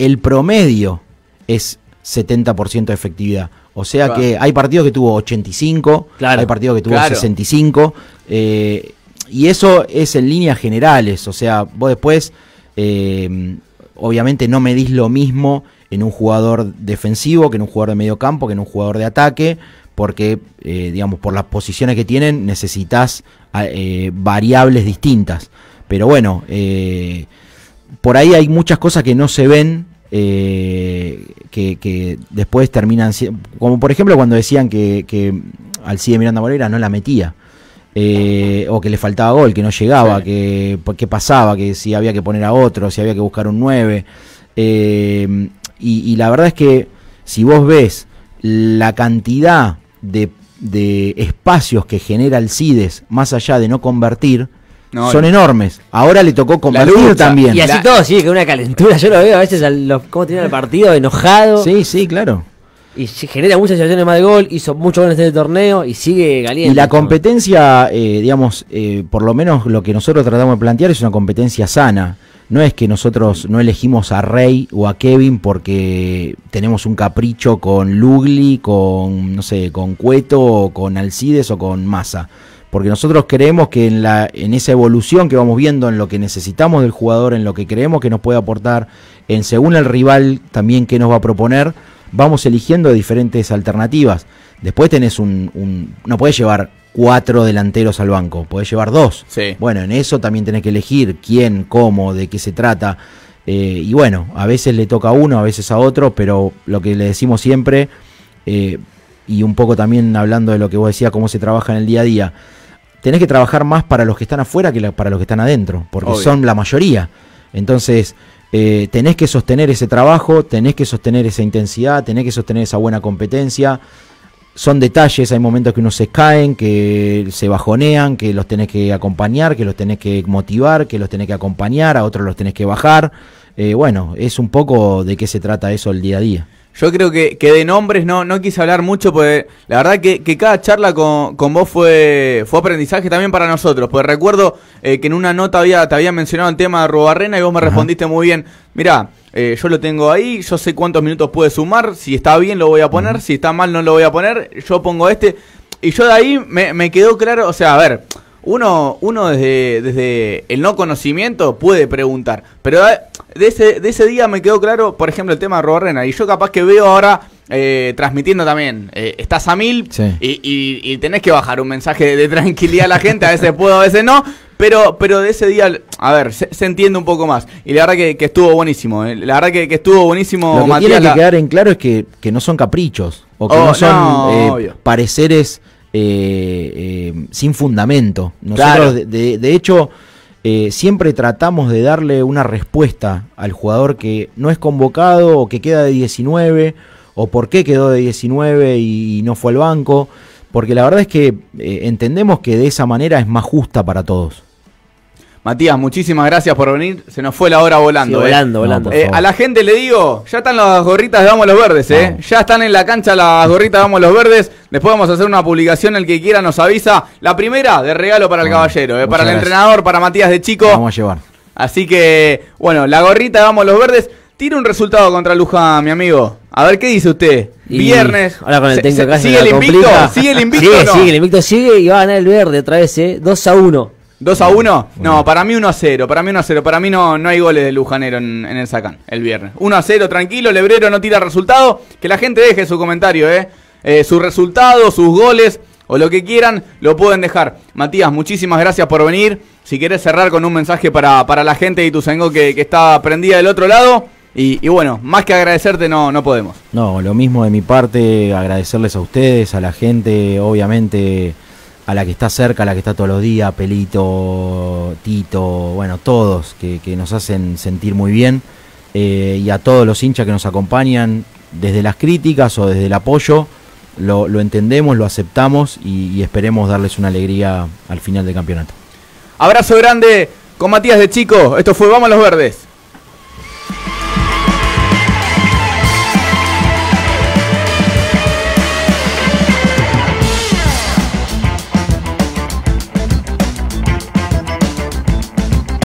el promedio es 70% de efectividad. O sea que hay partidos que tuvo 85, hay partidos que tuvo 65, eh, y eso es en líneas generales. O sea, vos después, eh, obviamente no medís lo mismo en un jugador defensivo, que en un jugador de medio campo, que en un jugador de ataque, porque, eh, digamos, por las posiciones que tienen necesitas ah, eh, variables distintas. Pero bueno, eh, por ahí hay muchas cosas que no se ven. Que, después terminan como por ejemplo cuando decían que, al Alcide Miranda Moreira no la metía o que le faltaba gol, que no llegaba, que, que, pasaba, que si había que poner a otro, si había que buscar un 9. Eh, y, la verdad es que si vos ves la cantidad de, de espacios que genera el CIDES, más allá de no convertir, son enormes. Ahora le tocó convertir también. Y así todo sigue que una calentura. Yo lo veo a veces, los, cómo tiene el partido, enojado. Sí, sí, claro. Y genera muchas situaciones más de gol, hizo muchos goles en el este torneo y sigue caliente. Y la competencia, eh, digamos, eh, por lo menos lo que nosotros tratamos de plantear es una competencia sana no es que nosotros no elegimos a Rey o a Kevin porque tenemos un capricho con Lugli, con, no sé, con Cueto, o con Alcides o con Massa. Porque nosotros creemos que en, la, en esa evolución que vamos viendo, en lo que necesitamos del jugador, en lo que creemos que nos puede aportar, en según el rival también que nos va a proponer, vamos eligiendo diferentes alternativas. Después tenés un, un no puedes llevar cuatro delanteros al banco, podés llevar dos. Bueno, en eso también tenés que elegir quién, cómo, de qué se trata. Eh, y bueno, a veces le toca a uno, a veces a otro, pero lo que le decimos siempre, eh, y un poco también hablando de lo que vos decías, cómo se trabaja en el día a día, tenés que trabajar más para los que están afuera que para los que están adentro, porque son la mayoría. Entonces, eh, tenés que sostener ese trabajo, tenés que sostener esa intensidad, tenés que sostener esa buena competencia son detalles, hay momentos que uno se caen, que se bajonean, que los tenés que acompañar, que los tenés que motivar, que los tenés que acompañar, a otros los tenés que bajar. Eh, bueno, es un poco de qué se trata eso el día a día. Yo creo que, que de nombres no, no quise hablar mucho, porque la verdad que, que cada charla con, con, vos fue, fue aprendizaje también para nosotros. Pues recuerdo eh, que en una nota había, te había mencionado el tema de Rubarrena y vos me respondiste muy bien. Mirá, eh, yo lo tengo ahí, yo sé cuántos minutos puede sumar, si está bien lo voy a poner, si está mal no lo voy a poner, yo pongo este. Y yo de ahí me, me quedó claro, o sea, a ver, uno, uno desde, desde el no conocimiento puede preguntar. Pero eh, de ese, de ese día me quedó claro, por ejemplo, el tema de Y yo capaz que veo ahora eh, transmitiendo también, eh, estás a mil y, y, tenés que bajar un mensaje de, tranquilidad a la gente. A veces puedo, a veces no. Pero, pero de ese día, a ver, se, entiende un poco más. Y la verdad que, estuvo buenísimo. La verdad que, estuvo buenísimo, Lo que Tiene que quedar en claro es que, no son caprichos o que oh, no son pareceres eh, eh, sin fundamento. Nosotros, de, hecho, eh, siempre tratamos de darle una respuesta al jugador que no es convocado o que queda de 19 o por qué quedó de 19 y no fue al banco, porque la verdad es que entendemos que de esa manera es más justa para todos. Matías, muchísimas gracias por venir. Se nos fue la hora volando. ¿eh? volando, volando. Eh, a la gente le digo, ya están las gorritas de Vamos los Verdes, ¿eh? Ya están en la cancha las gorritas de Vamos los Verdes. Después vamos a hacer una publicación, el que quiera nos avisa. La primera de regalo para el caballero, ¿eh? para el entrenador, para Matías de Chico. vamos a llevar. Así que, bueno, la gorrita de Vamos los Verdes. Tiene un resultado contra Luján, mi amigo. A ver qué dice usted. Viernes. Ahora con el técnico se, sigue, el invicto, sigue el invicto. Sigue, sigue Sigue el invicto. Sigue y va a ganar el verde otra vez, ¿eh? 2 a 1. ¿2 a 1? No, para mí 1 a 0. Para mí 1 a 0. Para mí no, no hay goles de Lujanero en, el Sacán el viernes. 1 a 0, tranquilo. Lebrero no tira resultado. Que la gente deje su comentario, ¿eh? eh sus resultados, sus goles o lo que quieran, lo pueden dejar. Matías, muchísimas gracias por venir. Si querés cerrar con un mensaje para, la gente de tu que, que está prendida del otro lado. Y, y, bueno, más que agradecerte no, no podemos. No, lo mismo de mi parte, agradecerles a ustedes, a la gente, obviamente a la que está cerca, a la que está todos los días, Pelito, Tito, bueno, todos que, nos hacen sentir muy bien, eh, y a todos los hinchas que nos acompañan, desde las críticas o desde el apoyo, lo, entendemos, lo aceptamos y, y esperemos darles una alegría al final del campeonato. Abrazo grande con Matías de Chico, esto fue Vamos a los Verdes.